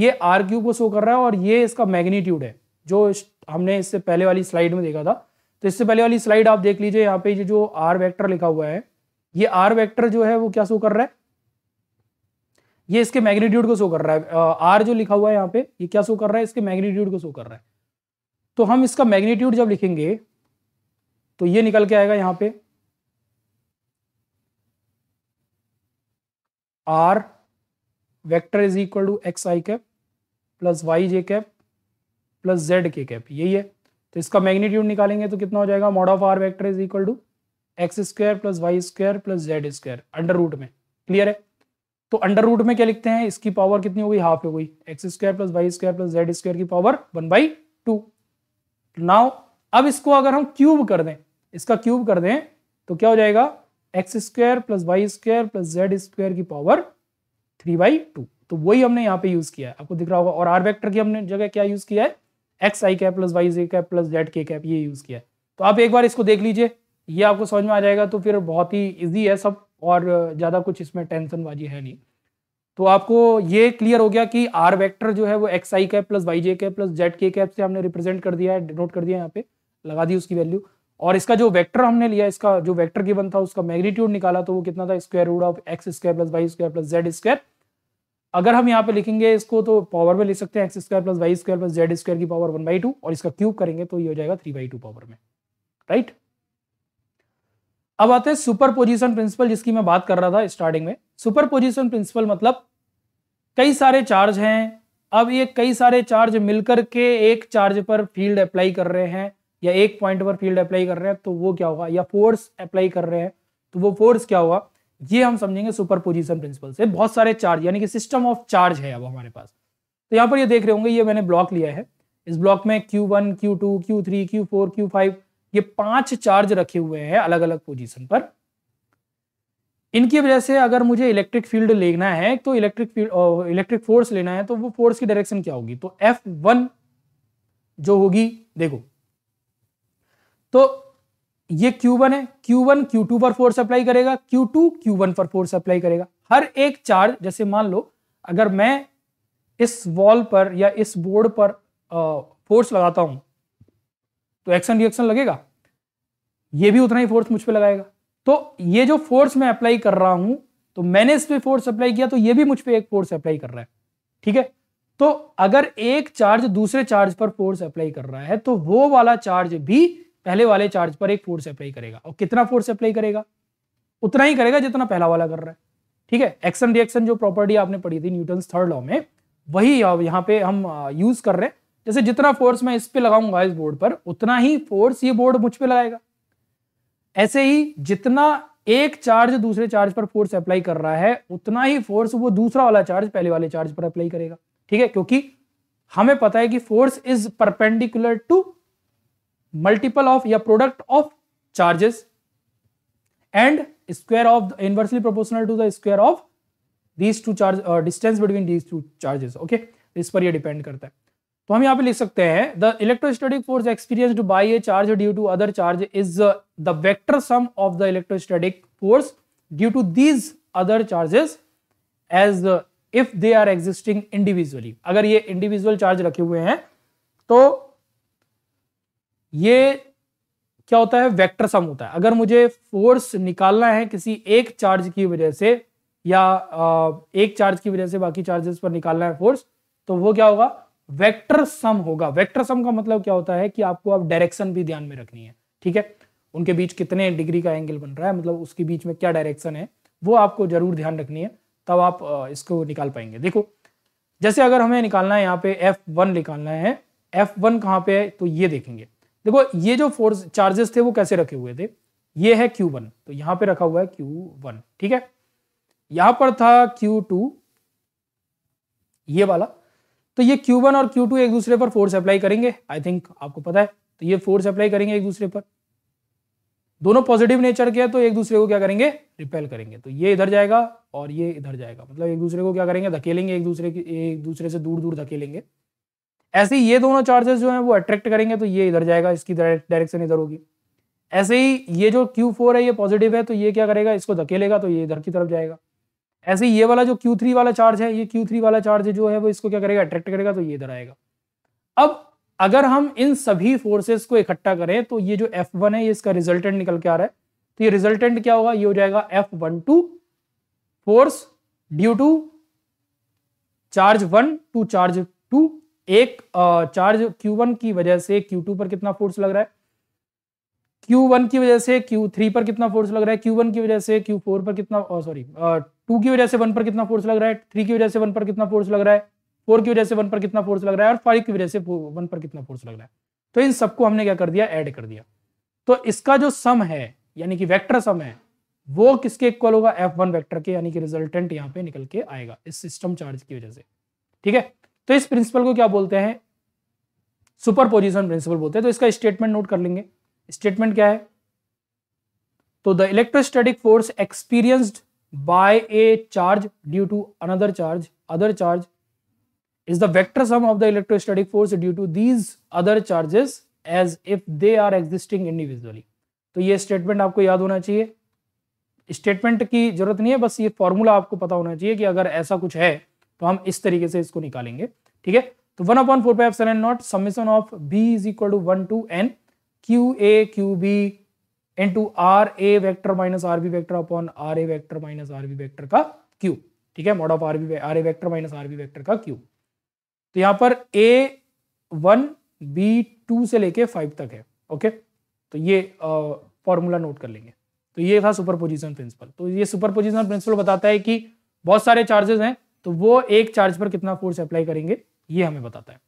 ये आर क्यू को शो कर रहा है और ये इसका मैग्नीट्यूड है जो हमने इससे पहले वाली स्लाइड में देखा था तो इससे पहले वाली स्लाइड आप देख लीजिए यहाँ पे ये जो आर वेक्टर लिखा हुआ है ये आर वेक्टर जो है वो क्या शो कर रहा है ये इसके मैग्नीट्यूड को शो कर रहा है आर जो लिखा हुआ है यहाँ पे ये क्या शो कर रहा है इसके मैग्नीट्यूड को शो कर रहा है तो हम इसका मैग्नीट्यूड जब लिखेंगे तो ये निकल के आएगा यहाँ पे R vector is equal to X I cap plus Y J cap plus Z K cap यही है तो इसका मैग्नीट्यूड निकालेंगे तो कितना हो जाएगा mod of R vector is equal to X square plus Y square plus Z square under root में क्लियर है तो अंडर रूट में क्या लिखते हैं इसकी पावर कितनी हो गई हाफ हो गई X square plus Y square plus Z square की power one by two now अब इसको अगर हम क्यूब कर दें इसका क्यूब कर दें तो क्या हो जाएगा X square plus Y square plus Z square की पावर थ्री बाई टू तो वही हमने यहाँ पे यूज किया है आपको दिख रहा होगा और आर वेक्टर की हमने जगह क्या यूज किया है X I cap plus Y J cap plus Z K cap ये यूज किया है तो आप एक बार इसको देख लीजिए ये आपको समझ में आ जाएगा तो फिर बहुत ही ईजी है सब और ज़्यादा कुछ इसमें टेंशन बाजी है नहीं तो आपको ये क्लियर हो गया कि आर वेक्टर जो है वो X I cap plus Y J cap plus Z K cap से हमने रिप्रेजेंट कर दिया है डिनोट कर दिया यहाँ पे लगा दी उसकी वैल्यू और इसका जो वेक्टर हमने लिया इसका जो वेक्टर गिवन था उसका मैग्नीट्यूड निकाला तो वो कितना था square root of X square plus Y square plus Z square अगर हम यहाँ पे लिखेंगे इसको तो पावर में लिख सकते हैं X square plus Y square plus Z square की पावर वन बाई टू और इसका क्यूब करेंगे तो ये हो जाएगा थ्री बाई टू पावर में राइट अब आते हैं सुपर पोजिशन प्रिंसिपल जिसकी मैं बात कर रहा था स्टार्टिंग में सुपर पोजिशन प्रिंसिपल मतलब कई सारे चार्ज हैं अब ये कई सारे चार्ज मिलकर के एक चार्ज पर फील्ड अप्लाई कर रहे हैं या एक पॉइंट पर फील्ड अप्लाई कर रहे हैं तो वो क्या होगा या फोर्स अप्लाई कर रहे हैं तो वो फोर्स क्या होगा ये हम समझेंगे सुपर पोजिशन प्रिंसिपल से बहुत सारे चार्ज यानी कि सिस्टम ऑफ चार्ज है अब हमारे पास तो यहाँ पर ये देख रहे होंगे ये मैंने ब्लॉक लिया है इस ब्लॉक में Q1, Q2, Q3, Q4, Q5 ये पांच चार्ज रखे हुए हैं अलग अलग पोजीशन पर इनकी वजह से अगर मुझे इलेक्ट्रिक फील्ड लेना है तो इलेक्ट्रिक फील्ड इलेक्ट्रिक फोर्स लेना है तो वो फोर्स की डायरेक्शन क्या होगी तो F1 जो होगी देखो तो ये Q1 है Q1 Q2 पर फोर्स अप्लाई करेगा Q2 Q1 पर फोर्स अप्लाई करेगा हर एक चार्ज जैसे मान लो अगर मैं इस वॉल पर या इस बोर्ड पर फोर्स लगाता हूं तो एक्शन रिएक्शन लगेगा ये भी उतना ही फोर्स मुझ पर लगाएगा तो ये जो फोर्स मैं अप्लाई कर रहा हूं तो मैंने इस पर फोर्स अप्लाई किया तो ये भी मुझ पर एक फोर्स अप्लाई कर रहा है ठीक है तो अगर एक चार्ज दूसरे चार्ज पर फोर्स अप्लाई कर रहा है तो वो वाला चार्ज भी पहले वाले चार्ज पर एक फोर्स अप्लाई करेगा और कितना फोर्स अप्लाई करेगा उतना ही करेगा जितना पहला वाला कर रहा है ठीक है एक्शन रिएक्शन जो प्रॉपर्टी आपने पढ़ी थी न्यूटन थर्ड लॉ में वही यहाँ पे हम यूज कर रहे हैं जैसे जितना फोर्स मैं इस पे लगाऊंगा इस बोर्ड पर उतना ही फोर्स ये बोर्ड मुझ पर लगाएगा ऐसे ही जितना एक चार्ज दूसरे चार्ज पर फोर्स अप्लाई कर रहा है उतना ही फोर्स वो दूसरा वाला चार्ज पहले वाले चार्ज पर अप्लाई करेगा ठीक है क्योंकि हमें पता है कि force is perpendicular to multiple of या product of charges and square of inversely proportional to the square of these two charge distance between these two charges okay इस पर ये डिपेंड करता है तो हम यहाँ पे लिख सकते हैं the electrostatic force experience by a charge due to other charge is the vector sum of the electrostatic force due to these other charges as if they are existing individually अगर ये इंडिविजुअल चार्ज रखे हुए हैं तो ये क्या होता है वेक्टर सम होता है अगर मुझे फोर्स निकालना है किसी एक चार्ज की वजह से या एक चार्ज की वजह से बाकी चार्जेस पर निकालना है फोर्स तो वो क्या होगा वेक्टर सम होगा वेक्टर सम का मतलब क्या होता है कि आपको आप डायरेक्शन भी ध्यान में रखनी है ठीक है उनके बीच कितने डिग्री का एंगल बन रहा है मतलब उसके बीच में क्या डायरेक्शन है वो आपको जरूर ध्यान रखनी है तब आप इसको निकाल पाएंगे देखो जैसे अगर हमें निकालना है यहाँ पे वन निकालना है एफ वन कहाँ पे है तो ये देखेंगे देखो ये जो फोर्स चार्जेस थे वो कैसे रखे हुए थे ये है क्यू वन तो यहां पे रखा हुआ है क्यू वन ठीक है यहां पर था क्यू टू ये वाला तो ये क्यू वन और क्यू टू एक दूसरे पर फोर्स अप्लाई करेंगे आई थिंक आपको पता है तो ये फोर्स अप्लाई करेंगे एक दूसरे पर दोनों पॉजिटिव नेचर के हैं तो एक दूसरे को क्या करेंगे रिपेल करेंगे तो ये इधर जाएगा और ये इधर जाएगा मतलब एक दूसरे को क्या करेंगे धकेलेंगे एक दूसरे की एक दूसरे से दूर दूर धकेलेंगे ऐसे ही ये दोनों चार्जेस जो हैं वो अट्रैक्ट करेंगे तो ये इधर जाएगा इसकी डायरेक्शन इधर होगी ऐसे ही ये जो Q4 है ये पॉजिटिव है तो ये क्या करेगा इसको धकेलेगा तो ये इधर की तरफ जाएगा ऐसे ही ये वाला जो Q3 वाला चार्ज है ये Q3 वाला चार्ज जो है वो इसको क्या करेगा अट्रैक्ट करेगा तो ये इधर आएगा अब अगर हम इन सभी फोर्सेस को इकट्ठा करें तो ये जो एफ है ये इसका रिजल्टेंट निकल के आ रहा है तो ये रिजल्टेंट क्या होगा ये हो जाएगा F one two force due to charge one to charge two एक चार्ज Q1 की वजह से Q2 पर कितना फोर्स लग रहा है Q1 की वजह से Q3 पर कितना फोर्स लग रहा है Q1 की वजह से Q4 पर कितना सॉरी टू की वजह से वन पर कितना फोर्स लग रहा है थ्री की वजह से वन पर कितना फोर्स लग रहा है फोर की वजह से वन पर कितना फोर्स लग रहा है और फाइव की वजह से वन पर कितना फोर्स लग रहा है तो इन सबको हमने क्या कर दिया ऐड कर दिया तो इसका जो सम है यानी कि वेक्टर सम है वो किसके इक्वल होगा एफ वन वैक्टर के यानी कि रिजल्टेंट यहाँ पे निकल के आएगा इस सिस्टम चार्ज की वजह से ठीक है तो इस प्रिंसिपल को क्या बोलते हैं सुपर पोजिशन प्रिंसिपल बोलते हैं तो इसका स्टेटमेंट नोट कर लेंगे स्टेटमेंट क्या है तो the electrostatic force experienced by a charge due to another charge other charge is the vector sum of the electrostatic force due to these other charges as if they are existing individually तो ये statement आपको याद होना चाहिए statement की जरूरत नहीं है बस ये फॉर्मूला आपको पता होना चाहिए कि अगर ऐसा कुछ है तो हम इस तरीके से इसको निकालेंगे ठीक है तो one upon four pi seven naught summation of B is equal to one to N Q A Q B N to R A vector minus R B vector upon R A vector minus R B vector का cube ठीक है mod of R B R A vector minus R B vector का cube तो यहां पर ए one B to से लेके five तक है ओके तो ये फॉर्मूला नोट कर लेंगे तो ये था सुपर पोजिशन प्रिंसिपल तो ये सुपर पोजिशन प्रिंसिपल बताता है कि बहुत सारे चार्जेस हैं तो वो एक चार्ज पर कितना फोर्स अप्लाई करेंगे ये हमें बताता है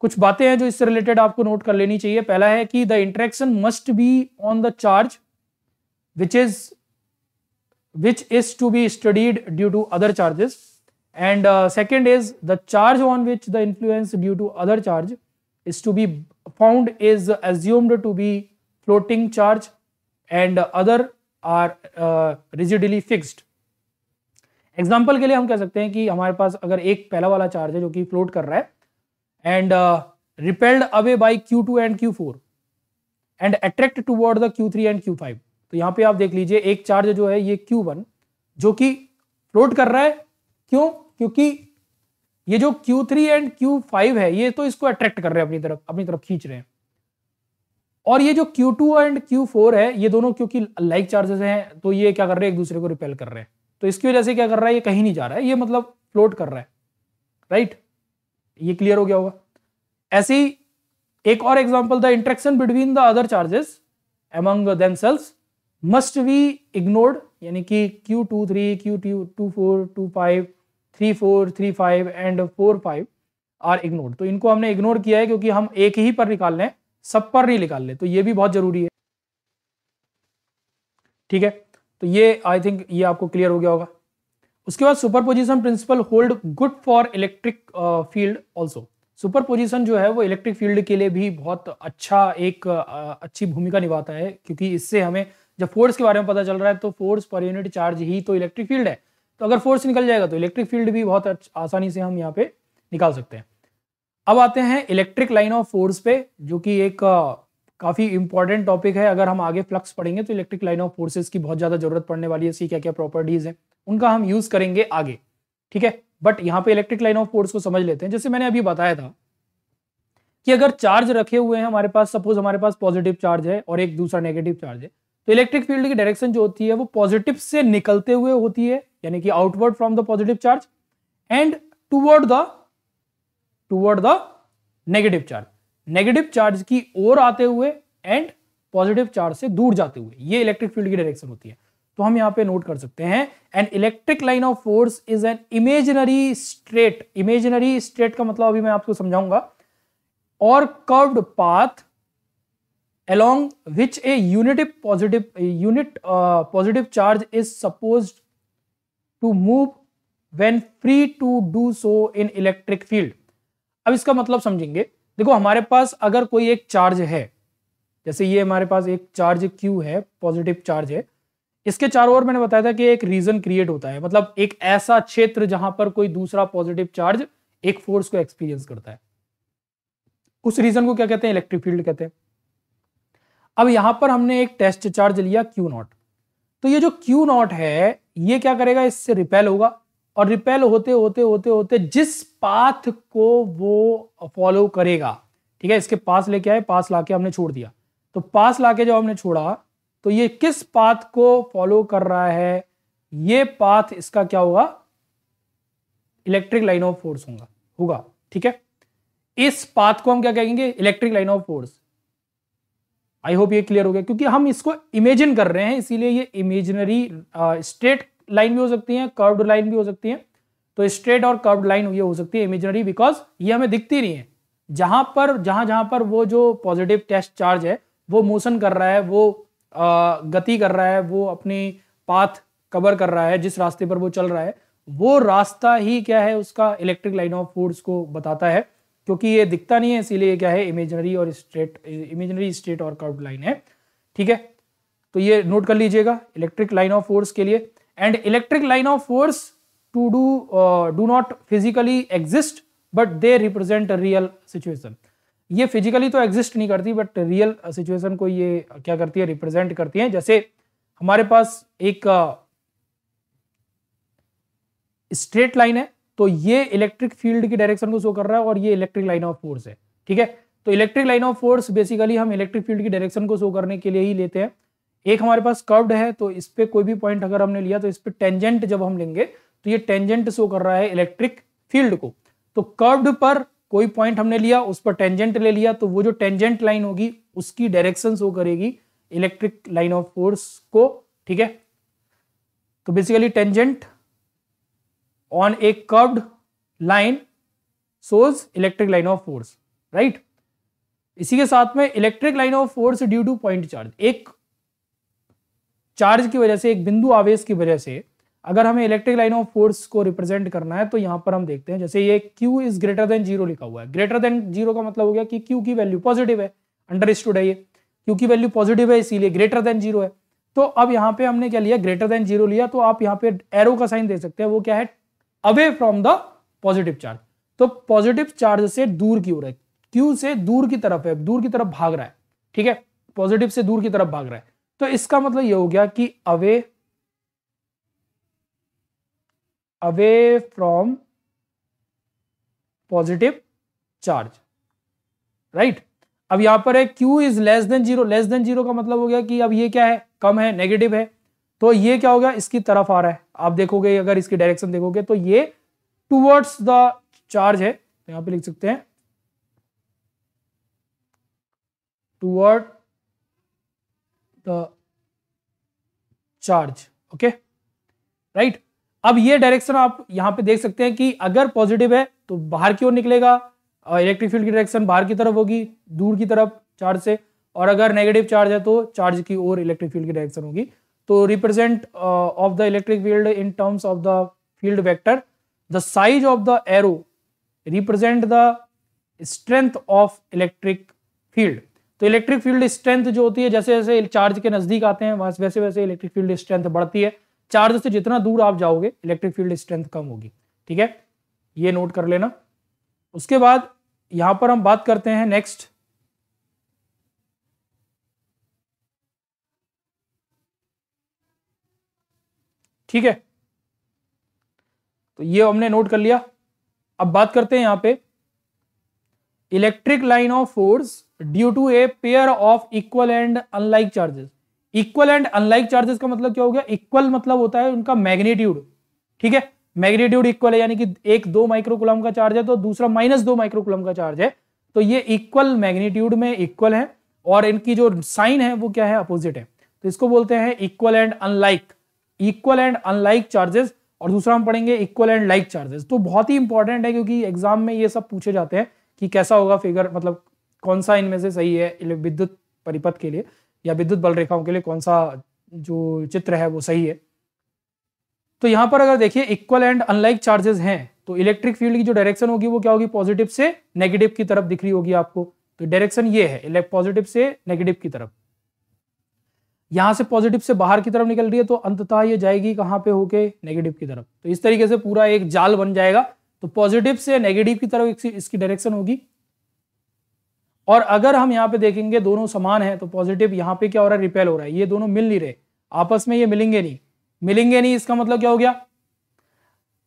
कुछ बातें हैं जो इससे रिलेटेड आपको नोट कर लेनी चाहिए पहला है कि the interaction must be on the charge which is which is to be studied due to other charges and second is the charge on which the influence due to other charge is to be found is assumed to be floating charge and other are rigidly fixed example के लिए हम कह सकते हैं कि हमारे पास अगर एक पहला वाला चार्ज है जो कि फ्लोट कर रहा है and repelled away by Q two and Q four and attract ward the Q three and Q five तो यहाँ पे आप देख लीजिए एक चार्ज जो है ये क्यू वन जो कि फ्लोट कर रहा है क्यों क्योंकि ये जो Q three and Q five है ये तो इसको अट्रैक्ट कर रहे हैं अपनी तरफ अपनी तरफ खींच रहे हैं और ये जो Q two and Q four है ये दोनों क्योंकि लाइक चार्जेस हैं तो ये क्या कर रहे हैं एक दूसरे को रिपेल कर रहे हैं तो इसकी वजह से क्या कर रहा है ये कहीं नहीं जा रहा है ये मतलब फ्लोट कर रहा है राइट ये क्लियर हो गया होगा ऐसी एक और example the interaction between the other charges among selves must be ignored यानी कि Q two three Q two two four two five three four three five and four five are ignored तो इनको हमने इग्नोर किया है क्योंकि हम एक ही पर निकाल लें सब पर नहीं निकाल लें तो ये भी बहुत जरूरी है ठीक है तो ये आई थिंक ये आपको क्लियर हो गया होगा उसके बाद superposition principle hold good for electric field also superposition जो है वो इलेक्ट्रिक फील्ड के लिए भी बहुत अच्छा एक uh, अच्छी भूमिका निभाता है क्योंकि इससे हमें जब फोर्स के बारे में पता चल रहा है तो फोर्स पर यूनिट चार्ज ही तो इलेक्ट्रिक फील्ड है तो अगर फोर्स निकल जाएगा तो इलेक्ट्रिक फील्ड भी बहुत आसानी से हम यहाँ पे निकाल सकते हैं अब आते हैं इलेक्ट्रिक लाइन ऑफ फोर्स पे जो कि एक uh, काफ़ी इंपॉर्टेंट टॉपिक है अगर हम आगे फ्लक्स पढ़ेंगे तो इलेक्ट्रिक लाइन ऑफ फोर्सेज की बहुत ज़्यादा जरूरत पड़ने वाली है इसकी क्या क्या प्रॉपर्टीज़ हैं उनका हम यूज़ करेंगे आगे ठीक है बट यहाँ पे इलेक्ट्रिक लाइन ऑफ फोर्स को समझ लेते हैं जैसे मैंने अभी बताया था कि अगर चार्ज रखे हुए हैं हमारे पास सपोज हमारे पास पॉजिटिव चार्ज है और एक दूसरा नेगेटिव चार्ज है तो इलेक्ट्रिक फील्ड की डायरेक्शन जो होती है वो पॉजिटिव से निकलते हुए होती है यानी कि outward from the positive charge and toward the toward the negative charge negative charge की ओर आते हुए एंड पॉजिटिव चार्ज से दूर जाते हुए ये इलेक्ट्रिक फील्ड की डायरेक्शन होती है तो हम यहां पे नोट कर सकते हैं an electric line of force is an imaginary straight imaginary straight का मतलब अभी मैं आपको समझाऊंगा और curved path along which a unit positive unit positive charge is suppose to move when free to do so in electric field अब इसका मतलब समझेंगे देखो हमारे पास अगर कोई एक चार्ज है जैसे ये हमारे पास एक चार्ज क्यू है पॉजिटिव चार्ज है इसके चारों ओर मैंने बताया था कि एक रीजन क्रिएट होता है मतलब एक ऐसा क्षेत्र जहां पर कोई दूसरा पॉजिटिव चार्ज एक फोर्स को एक्सपीरियंस करता है उस रीजन को क्या कहते हैं इलेक्ट्रिक फील्ड कहते हैं अब यहां पर हमने एक टेस्ट चार्ज लिया क्यू नॉट तो ये जो क्यू नॉट है ये क्या करेगा इससे रिपेल होगा और रिपेल होते होते होते होते जिस पाथ को वो फॉलो करेगा ठीक है इसके पास लेके आए पास लाके हमने छोड़ दिया तो पास लाके जब हमने छोड़ा तो ये किस पाथ को फॉलो कर रहा है ये पाथ इसका क्या होगा इलेक्ट्रिक लाइन ऑफ फोर्स होगा होगा ठीक है इस पाथ को हम क्या कहेंगे electric line of force I hope ये क्लियर हो गया क्योंकि हम इसको इमेजिन कर रहे हैं इसीलिए ये इमेजिनरी स्टेट uh, लाइन भी हो सकती है कर्व लाइन भी हो सकती है तो स्ट्रेट और कर्व लाइन ये हो सकती है इमेजनरी बिकॉज ये हमें दिखती नहीं है जहां पर जहां जहां पर वो जो पॉजिटिव टेस्ट चार्ज है वो मोशन कर रहा है वो आ, गति कर रहा है वो अपनी पाथ कवर कर रहा है जिस रास्ते पर वो चल रहा है वो रास्ता ही क्या है उसका इलेक्ट्रिक लाइन ऑफ फोर्स को बताता है क्योंकि ये दिखता नहीं है इसीलिए क्या है इमेजनरी और स्ट्रेट इमेजनरी स्ट्रेट और कर्व लाइन है ठीक है तो ये नोट कर लीजिएगा इलेक्ट्रिक लाइन ऑफ फोर्स के लिए and electric line of force too do do not physically exist but they represent real situation ये फिजिकली तो एग्जिस्ट नहीं करती बट रियल सिचुएशन को ये क्या करती है रिप्रेजेंट करती है जैसे हमारे पास एक स्ट्रेट uh, लाइन है तो ये इलेक्ट्रिक फील्ड की डायरेक्शन को शो कर रहा है और ये इलेक्ट्रिक लाइन ऑफ फोर्स है ठीक है तो electric line of force basically हम इलेक्ट्रिक फील्ड की डायरेक्शन को शो करने के लिए ही लेते हैं एक हमारे पास कर्व है तो इस पर कोई भी पॉइंट अगर हमने लिया तो इस पर टेंजेंट जब हम लेंगे तो ये टेंजेंट शो कर रहा है इलेक्ट्रिक फील्ड को तो कर्व्ड पर कोई पॉइंट हमने लिया उस पर टेंजेंट ले लिया तो वो जो टेंजेंट लाइन होगी उसकी डायरेक्शन शो करेगी इलेक्ट्रिक लाइन ऑफ फोर्स को ठीक है तो basically tangent on a curved line shows electric line of force right इसी के साथ में electric line of force due to point charge एक चार्ज की वजह से एक बिंदु आवेश की वजह से अगर हमें इलेक्ट्रिक लाइन ऑफ फोर्स को रिप्रेजेंट करना है तो यहाँ पर हम देखते हैं जैसे ये Q is greater than zero लिखा हुआ है ग्रेटर देन जीरो का मतलब हो गया कि Q की वैल्यू पॉजिटिव है अंडर स्टूड है ये Q की वैल्यू पॉजिटिव है इसीलिए ग्रेटर देन जीरो है तो अब यहाँ पे हमने क्या लिया ग्रेटर देन जीरो लिया तो आप यहाँ पे एरो का साइन दे सकते हैं वो क्या है away from the positive charge तो पॉजिटिव चार्ज से दूर की ओर है क्यू से दूर की तरफ है दूर की तरफ भाग रहा है ठीक है पॉजिटिव से दूर की तरफ भाग रहा है तो इसका मतलब ये हो गया कि away away from positive charge right अब यहां पर है Q is less than zero less than zero का मतलब हो गया कि अब ये क्या है कम है नेगेटिव है तो ये क्या हो गया इसकी तरफ आ रहा है आप देखोगे अगर इसकी डायरेक्शन देखोगे तो ये टूवर्ड्स द चार्ज है तो यहां पे लिख सकते हैं toward the charge okay right अब ये डायरेक्शन आप यहां पे देख सकते हैं कि अगर पॉजिटिव है तो बाहर की ओर निकलेगा इलेक्ट्रिक फील्ड की डायरेक्शन बाहर की तरफ होगी दूर की तरफ चार्ज से और अगर नेगेटिव चार्ज है तो चार्ज की ओर इलेक्ट्रिक फील्ड की डायरेक्शन होगी तो represent of the electric field in terms of the field vector the size of the arrow represent the strength of electric field तो इलेक्ट्रिक फील्ड स्ट्रेंथ जो होती है जैसे जैसे चार्ज के नजदीक आते हैं वैसे वैसे इलेक्ट्रिक फील्ड स्ट्रेंथ बढ़ती है चार्ज से जितना दूर आप जाओगे इलेक्ट्रिक फील्ड स्ट्रेंथ कम होगी ठीक है ये नोट कर लेना उसके बाद यहां पर हम बात करते हैं नेक्स्ट ठीक है तो ये हमने नोट कर लिया अब बात करते हैं यहां पे electric line of force due to a pair of equal and unlike charges equal and unlike charges का मतलब क्या हो गया इक्वल मतलब होता है उनका मैग्नीट्यूड ठीक है मैग्नीट्यूड इक्वल है यानी कि एक दो माइक्रोकुलम का चार्ज है तो दूसरा माइनस दो माइक्रोकुलम का चार्ज है तो ये इक्वल मैग्नीट्यूड में इक्वल है और इनकी जो साइन है वो क्या है अपोजिट है तो इसको बोलते हैं equal and unlike equal and unlike charges और दूसरा हम पढ़ेंगे इक्वल एंड लाइक चार्जेस तो बहुत ही इंपॉर्टेंट है क्योंकि एग्जाम में ये सब पूछे जाते हैं कि कैसा होगा फिगर मतलब कौन सा इनमें से सही है विद्युत परिपथ के लिए या विद्युत बल रेखाओं के लिए कौन सा जो चित्र है वो सही है तो यहाँ पर अगर देखिए इक्वल एंड अनलाइक चार्जेस हैं तो इलेक्ट्रिक फील्ड की जो डायरेक्शन होगी वो क्या होगी पॉजिटिव से नेगेटिव की तरफ दिख रही होगी आपको तो डायरेक्शन ये है पॉजिटिव से नेगेटिव की तरफ यहां से पॉजिटिव से बाहर की तरफ निकल रही है तो अंततः ये जाएगी कहां पे होके नेगेटिव की तरफ तो इस तरीके से पूरा एक जाल बन जाएगा तो पॉजिटिव से नेगेटिव की तरफ इसकी डायरेक्शन होगी और अगर हम यहाँ पे देखेंगे दोनों समान हैं तो पॉजिटिव यहाँ पे क्या हो रहा है रिपेल हो रहा है ये दोनों मिल नहीं रहे आपस में ये मिलेंगे नहीं मिलेंगे नहीं इसका मतलब क्या हो गया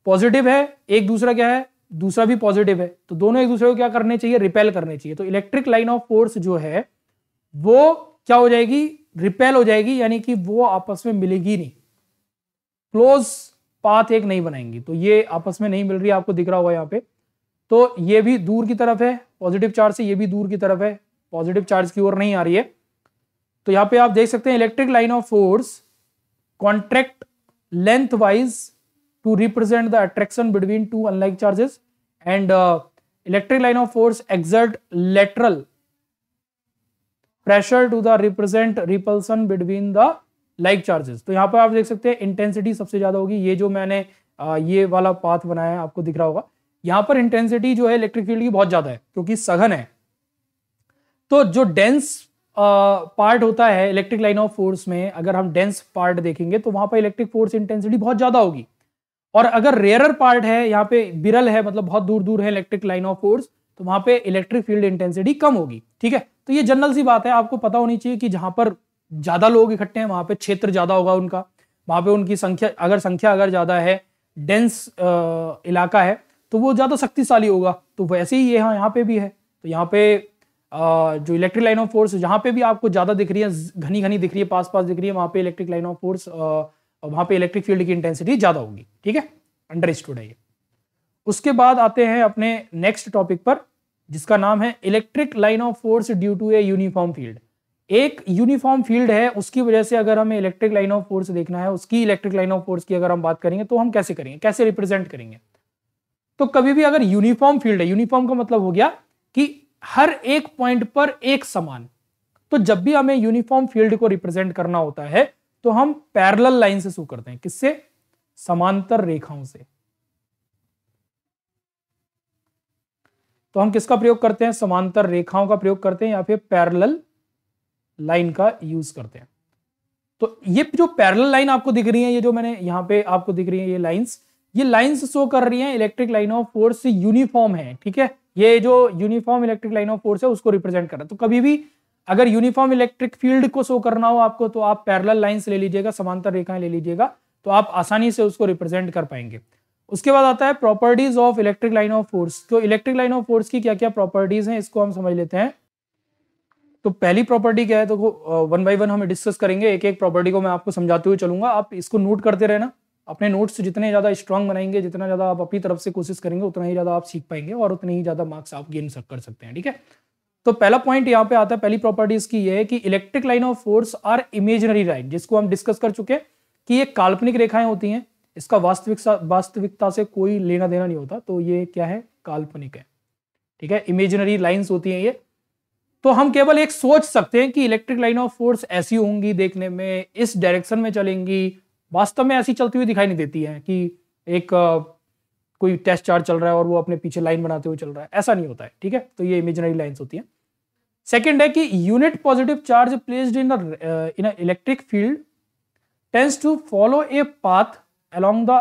पॉजिटिव है एक दूसरा क्या है दूसरा भी पॉजिटिव है तो दोनों एक दूसरे को क्या करने चाहिए रिपेल करने चाहिए तो इलेक्ट्रिक लाइन ऑफ फोर्स जो है वो क्या हो जाएगी रिपेल हो जाएगी यानी कि वो आपस में मिलेगी नहीं क्लोज पाथ एक नहीं बनाएंगी तो ये आपस में नहीं मिल रही आपको दिख रहा होगा यहाँ पे तो ये भी दूर की तरफ है पॉजिटिव चार्ज से ये भी दूर की तरफ है पॉजिटिव चार्ज की ओर नहीं आ रही है तो यहाँ पे आप देख सकते हैं electric line of force contract lengthwise to represent the attraction between two unlike charges and electric line of force exert lateral pressure to the represent repulsion between the like charges तो यहाँ पर आप देख सकते हैं intensity सबसे ज़्यादा होगी ये जो मैंने ये वाला पाथ बनाया है आपको दिख रहा होगा यहाँ पर इंटेंसिटी जो है इलेक्ट्रिक फील्ड की बहुत ज़्यादा है क्योंकि सघन है तो जो डेंस पार्ट होता है इलेक्ट्रिक लाइन ऑफ फोर्स में अगर हम डेंस पार्ट देखेंगे तो वहां पर इलेक्ट्रिक फोर्स इंटेंसिटी बहुत ज़्यादा होगी और अगर रेयर पार्ट है यहाँ पे बिरल है मतलब बहुत दूर दूर है इलेक्ट्रिक लाइन ऑफ फोर्स तो वहां पे इलेक्ट्रिक फील्ड इंटेंसिटी कम होगी ठीक है तो ये जनरल सी बात है आपको पता होनी चाहिए कि जहां पर ज्यादा लोग इकट्ठे हैं वहां पे क्षेत्र ज्यादा होगा उनका वहां पे उनकी संख्या अगर संख्या अगर ज्यादा है डेंस इलाका है तो वो ज्यादा शक्तिशाली होगा तो वैसे ही ये यहाँ यहाँ पे भी है तो यहाँ पे जो इलेक्ट्रिक लाइन ऑफ फोर्स जहाँ पे भी आपको ज्यादा दिख रही है घनी घनी दिख रही है पास पास दिख रही है वहां पे इलेक्ट्रिक लाइन ऑफ फोर्स वहां पे इलेक्ट्रिक फील्ड की इंटेंसिटी ज्यादा होगी ठीक है अंडर स्टूड है ये उसके बाद आते हैं अपने नेक्स्ट टॉपिक पर जिसका नाम है electric line of force due to a uniform field एक यूनिफॉर्म फील्ड है उसकी वजह से अगर हमें इलेक्ट्रिक लाइन ऑफ फोर्स देखना है उसकी इलेक्ट्रिक लाइन ऑफ फोर्स की अगर हम बात करेंगे तो हम कैसे करेंगे कैसे रिप्रेजेंट करेंगे तो कभी भी अगर यूनिफॉर्म फील्ड है यूनिफॉर्म का मतलब हो गया कि हर एक पॉइंट पर एक समान तो जब भी हमें यूनिफॉर्म फील्ड को रिप्रेजेंट करना होता है तो हम पैरल लाइन से शू करते हैं किससे समांतर रेखाओं से तो हम किसका प्रयोग करते हैं समांतर रेखाओं का प्रयोग करते हैं या फिर पैरल लाइन का यूज करते हैं तो ये जो पैरेलल लाइन आपको दिख रही है ये जो मैंने यहाँ पे आपको दिख रही है ये लाइंस ये लाइंस शो कर रही हैं electric line of force uniform है ठीक है ये जो uniform electric line of force है उसको रिप्रेजेंट कर रहा है तो कभी भी अगर यूनिफॉर्म इलेक्ट्रिक फील्ड को शो करना हो आपको तो आप पैरल लाइन्स ले लीजिएगा समांतर रेखाएं ले लीजिएगा तो आप आसानी से उसको रिप्रेजेंट कर पाएंगे उसके बाद आता है properties of electric line of force तो इलेक्ट्रिक लाइन ऑफ फोर्स की क्या क्या प्रॉपर्टीज हैं इसको हम समझ लेते हैं तो पहली प्रॉपर्टी क्या है तो वन बाई वन हम डिस्कस करेंगे एक एक प्रॉपर्टी को मैं आपको समझाते हुए चलूंगा आप इसको नोट करते रहना अपने नोट्स जितने ज़्यादा स्ट्रांग बनाएंगे जितना ज़्यादा आप अपनी तरफ से कोशिश करेंगे उतना ही ज़्यादा आप सीख पाएंगे और उतने ही ज़्यादा मार्क्स आप गेन कर सकते हैं ठीक है तो पहला पॉइंट यहाँ पे आता है पहली प्रॉपर्टी इसकी ये है कि electric line of force are imaginary line जिसको हम डिस्कस कर चुके हैं कि ये काल्पनिक रेखाएं होती हैं इसका वास्तविक वास्तविकता से कोई लेना देना नहीं होता तो ये क्या है काल्पनिक है ठीक है इमेजनरी लाइन्स होती हैं ये तो हम केवल एक सोच सकते हैं कि इलेक्ट्रिक लाइन ऑफ फोर्स ऐसी होंगी देखने में इस डायरेक्शन में चलेंगी वास्तव में ऐसी चलती हुई दिखाई नहीं देती है कि एक कोई टेस्ट चार्ज चल रहा है और वो अपने पीछे लाइन बनाते हुए चल रहा है ऐसा नहीं होता है ठीक है तो ये इमेजनरी लाइन्स होती हैं सेकेंड है कि unit positive charge placed in in electric field tends to follow a path along the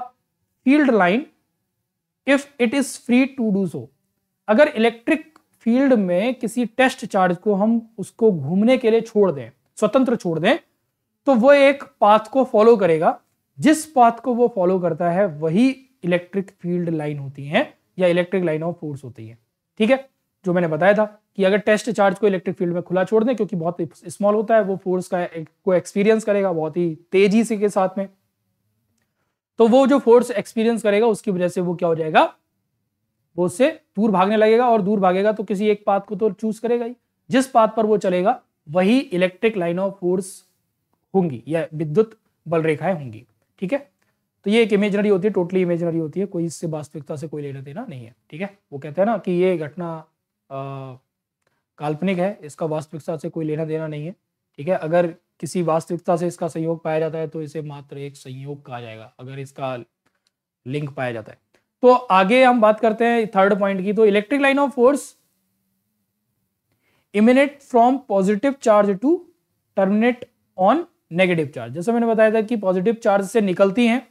field line if it is free to do so अगर इलेक्ट्रिक फील्ड में किसी टेस्ट चार्ज को हम उसको घूमने के लिए छोड़ दें स्वतंत्र छोड़ दें तो वो एक पाथ को फॉलो करेगा जिस पाथ को वो फॉलो करता है वही इलेक्ट्रिक फील्ड लाइन होती है या इलेक्ट्रिक लाइन ऑफ फोर्स होती है ठीक है जो मैंने बताया था कि अगर टेस्ट चार्ज को इलेक्ट्रिक फील्ड में खुला छोड़ दें क्योंकि बहुत स्मॉल होता है वो फोर्स का को एक्सपीरियंस करेगा बहुत ही तेजी से के साथ में तो वो जो फोर्स एक्सपीरियंस करेगा उसकी वजह से वो क्या हो जाएगा वो उससे दूर भागने लगेगा और दूर भागेगा तो किसी एक पाथ को तो चूज करेगा ही जिस पाथ पर वो चलेगा वही इलेक्ट्रिक लाइन ऑफ फोर्स होंगी या विद्युत बल रेखाएं होंगी ठीक है तो ये एक इमेजनरी होती है टोटली इमेजनरी होती है कोई इससे वास्तविकता से कोई लेना देना नहीं है ठीक है वो कहते हैं ना कि ये घटना काल्पनिक है इसका वास्तविकता से कोई लेना देना नहीं है ठीक है अगर किसी वास्तविकता से इसका संयोग पाया जाता है तो इसे मात्र एक संयोग कहा जाएगा अगर इसका लिंक पाया जाता है तो आगे हम बात करते हैं थर्ड पॉइंट की तो electric line of force emanate from positive charge to terminate on negative charge जैसे मैंने बताया था कि पॉजिटिव चार्ज से निकलती हैं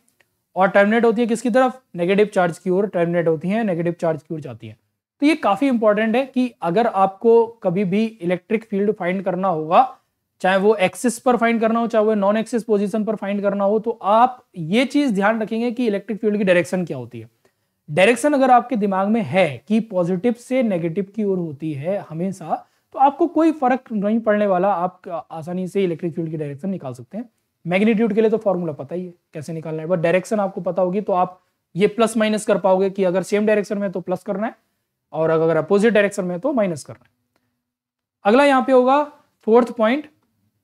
और टर्मिनेट होती है किसकी तरफ नेगेटिव चार्ज की ओर टर्मिनेट होती है नेगेटिव चार्ज की ओर जाती है तो ये काफ़ी इंपॉर्टेंट है कि अगर आपको कभी भी इलेक्ट्रिक फील्ड फाइंड करना होगा चाहे वो एक्सिस पर फाइंड करना हो चाहे वो नॉन एक्सिस पोजिशन पर फाइंड करना हो तो आप ये चीज़ ध्यान रखेंगे कि इलेक्ट्रिक फील्ड की डायरेक्शन क्या होती है डायरेक्शन अगर आपके दिमाग में है कि पॉजिटिव से नेगेटिव की ओर होती है हमेशा तो आपको कोई फर्क नहीं पड़ने वाला आप आसानी से इलेक्ट्रिक फील्ड की डायरेक्शन निकाल सकते हैं मैग्नीट्यूड के लिए तो फॉर्मूला पता ही है कैसे निकालना है बट डायरेक्शन आपको पता होगी तो आप ये प्लस माइनस कर पाओगे कि अगर सेम डायरेक्शन में तो प्लस करना है और अगर अपोजिट डायरेक्शन में तो माइनस करना है अगला यहां पे होगा fourth point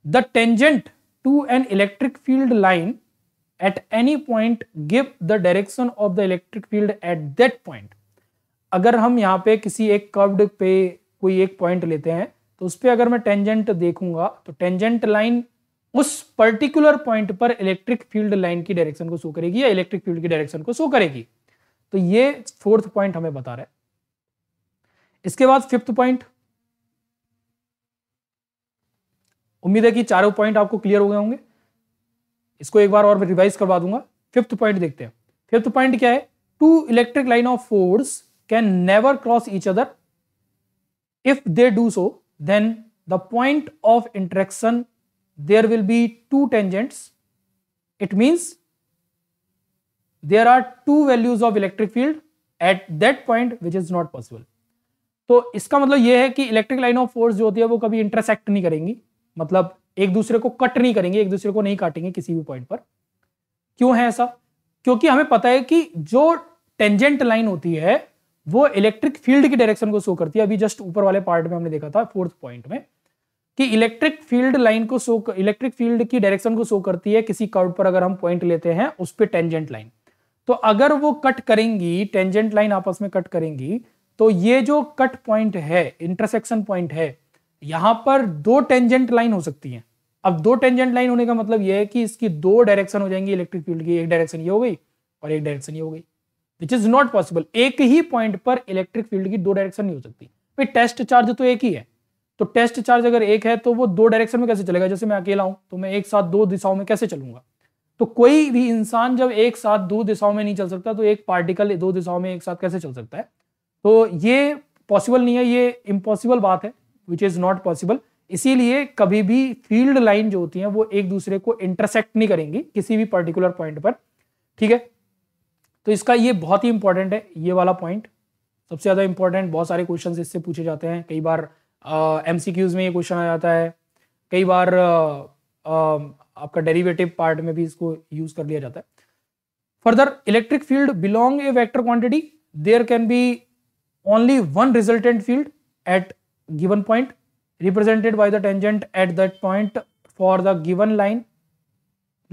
the tangent to an electric field line at any point give the direction of the electric field at that point अगर हम यहाँ पे किसी एक कर्व्ड पे कोई एक पॉइंट लेते हैं तो उस पर अगर मैं टेंजेंट देखूंगा तो टेंजेंट लाइन उस पर्टिकुलर पॉइंट पर इलेक्ट्रिक फील्ड लाइन की डायरेक्शन को शो करेगी या इलेक्ट्रिक फील्ड की डायरेक्शन को शो करेगी तो ये फोर्थ पॉइंट हमें बता रहा है इसके बाद फिफ्थ पॉइंट उम्मीद है कि चारों पॉइंट आपको क्लियर हो गए होंगे इसको एक बार और मैं रिवाइज करवा दूंगा फिफ्थ पॉइंट देखते हैं फिफ्थ पॉइंट क्या है two electric line of force can never cross each other if they do so then the point of intersection there will be two tangents it means there are two values of electric field at that point which is not possible तो इसका मतलब यह है कि electric line of force जो होती है वो कभी इंटरसेक्ट नहीं करेंगी मतलब एक दूसरे को कट नहीं करेंगे एक दूसरे को नहीं काटेंगे किसी भी पॉइंट पर क्यों है ऐसा क्योंकि हमें पता है कि जो टेंजेंट लाइन होती है वो इलेक्ट्रिक फील्ड की डायरेक्शन को शो करती है अभी जस्ट ऊपर वाले पार्ट में हमने देखा था फोर्थ पॉइंट में कि इलेक्ट्रिक फील्ड लाइन को शो इलेक्ट्रिक फील्ड की डायरेक्शन को शो करती है किसी कर्व पर अगर हम पॉइंट लेते हैं उस पर टेंजेंट लाइन तो अगर वो कट करेंगी टेंजेंट लाइन आपस में कट करेंगी तो ये जो कट पॉइंट है इंटरसेक्शन पॉइंट है यहां पर दो टेंजेंट लाइन हो सकती है अब दो टेंजेंट लाइन होने का मतलब यह है कि इसकी दो डायरेक्शन हो जाएंगी इलेक्ट्रिक फील्ड की एक डायरेक्शन ये हो गई और एक डायरेक्शन ये हो गई विच इज नॉट पॉसिबल एक ही पॉइंट पर इलेक्ट्रिक फील्ड की दो डायरेक्शन नहीं हो सकती भाई टेस्ट चार्ज तो एक ही है तो टेस्ट चार्ज अगर एक है तो वो दो डायरेक्शन में कैसे चलेगा जैसे मैं अकेला हूं तो मैं एक साथ दो दिशाओं में कैसे चलूंगा तो कोई भी इंसान जब एक साथ दो दिशाओं में नहीं चल सकता तो एक पार्टिकल दो दिशाओं में एक साथ कैसे चल सकता है तो ये पॉसिबल नहीं है ये इम्पॉसिबल बात है विच इज नॉट पॉसिबल इसीलिए कभी भी फील्ड लाइन जो होती है वो एक दूसरे को इंटरसेक्ट नहीं करेंगी किसी भी पर्टिकुलर पॉइंट पर ठीक है तो इसका ये बहुत ही इंपॉर्टेंट है ये वाला पॉइंट सबसे ज़्यादा इंपॉर्टेंट बहुत सारे क्वेश्चन इससे पूछे जाते हैं कई बार एम uh, में ये क्वेश्चन आ जाता है कई बार uh, uh, आपका डेरिवेटिव पार्ट में भी इसको यूज कर लिया जाता है further electric field belong a vector quantity there can be only one resultant field at given point represented by the tangent at that point for the given line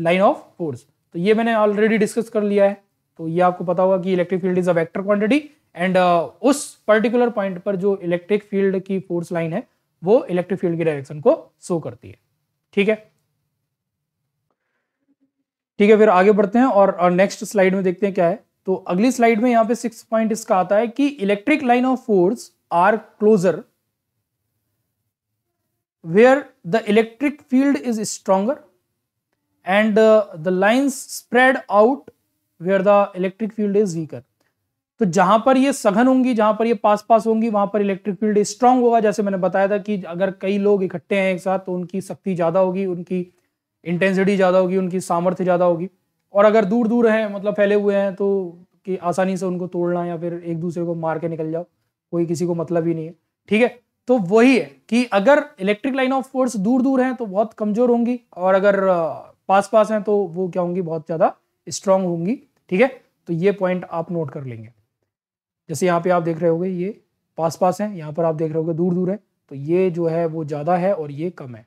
line of force तो ये मैंने already discuss कर लिया है तो ये आपको पता होगा कि field is a vector quantity and uh, उस particular point पर जो electric field की force line है वो electric field की direction को show करती है ठीक है ठीक है फिर आगे बढ़ते हैं और नेक्स्ट स्लाइड में देखते हैं क्या है तो अगली स्लाइड में यहाँ पे सिक्स पॉइंट इसका आता है कि electric line of force are closer where the electric field is stronger and uh, the lines spread out where the electric field is weaker तो जहां पर ये सघन होंगी जहां पर ये पास पास होंगी वहां पर इलेक्ट्रिक फील्ड स्ट्रांग होगा जैसे मैंने बताया था कि अगर कई लोग इकट्ठे हैं एक साथ तो उनकी शक्ति ज़्यादा होगी उनकी इंटेंसिटी ज़्यादा होगी उनकी सामर्थ्य ज़्यादा होगी और अगर दूर दूर हैं मतलब फैले हुए हैं तो कि आसानी से उनको तोड़ना या फिर एक दूसरे को मार के निकल जाओ कोई किसी को मतलब ही नहीं है ठीक है तो वही है कि अगर इलेक्ट्रिक लाइन ऑफ फोर्स दूर दूर हैं तो बहुत कमजोर होंगी और अगर पास पास हैं तो वो क्या होंगी बहुत ज़्यादा स्ट्रांग होंगी ठीक है तो ये पॉइंट आप नोट कर लेंगे जैसे यहाँ पे आप देख रहे हो ये पास पास हैं यहाँ पर आप देख रहे हो दूर दूर है तो ये जो है वो ज़्यादा है और ये कम है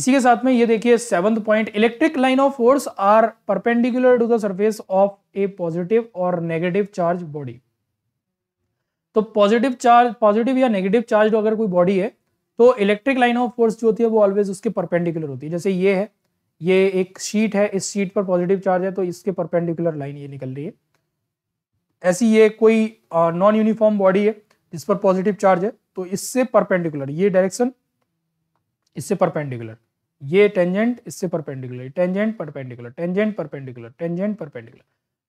इसी के साथ में ये देखिए seventh point electric line of force are perpendicular to the surface of a positive और नेगेटिव चार्ज बॉडी तो पॉजिटिव चार्ज पॉजिटिव या नेगेटिव चार्ज तो अगर कोई बॉडी है तो इलेक्ट्रिक लाइन ऑफ फोर्स जो होती है वो ऑलवेज उसके परपेंडिकुलर होती है जैसे ये है ये एक शीट है इस शीट पर पॉजिटिव चार्ज है तो इसके परपेंडिकुलर लाइन ये निकल रही है ऐसी ये कोई नॉन यूनिफॉर्म बॉडी है जिस पर पॉजिटिव चार्ज है तो इससे परपेंडिकुलर ये डायरेक्शन इससे परपेंडिकुलर ये टेंजेंट इससे perpendicular tangent perpendicular tangent perpendicular tangent perpendicular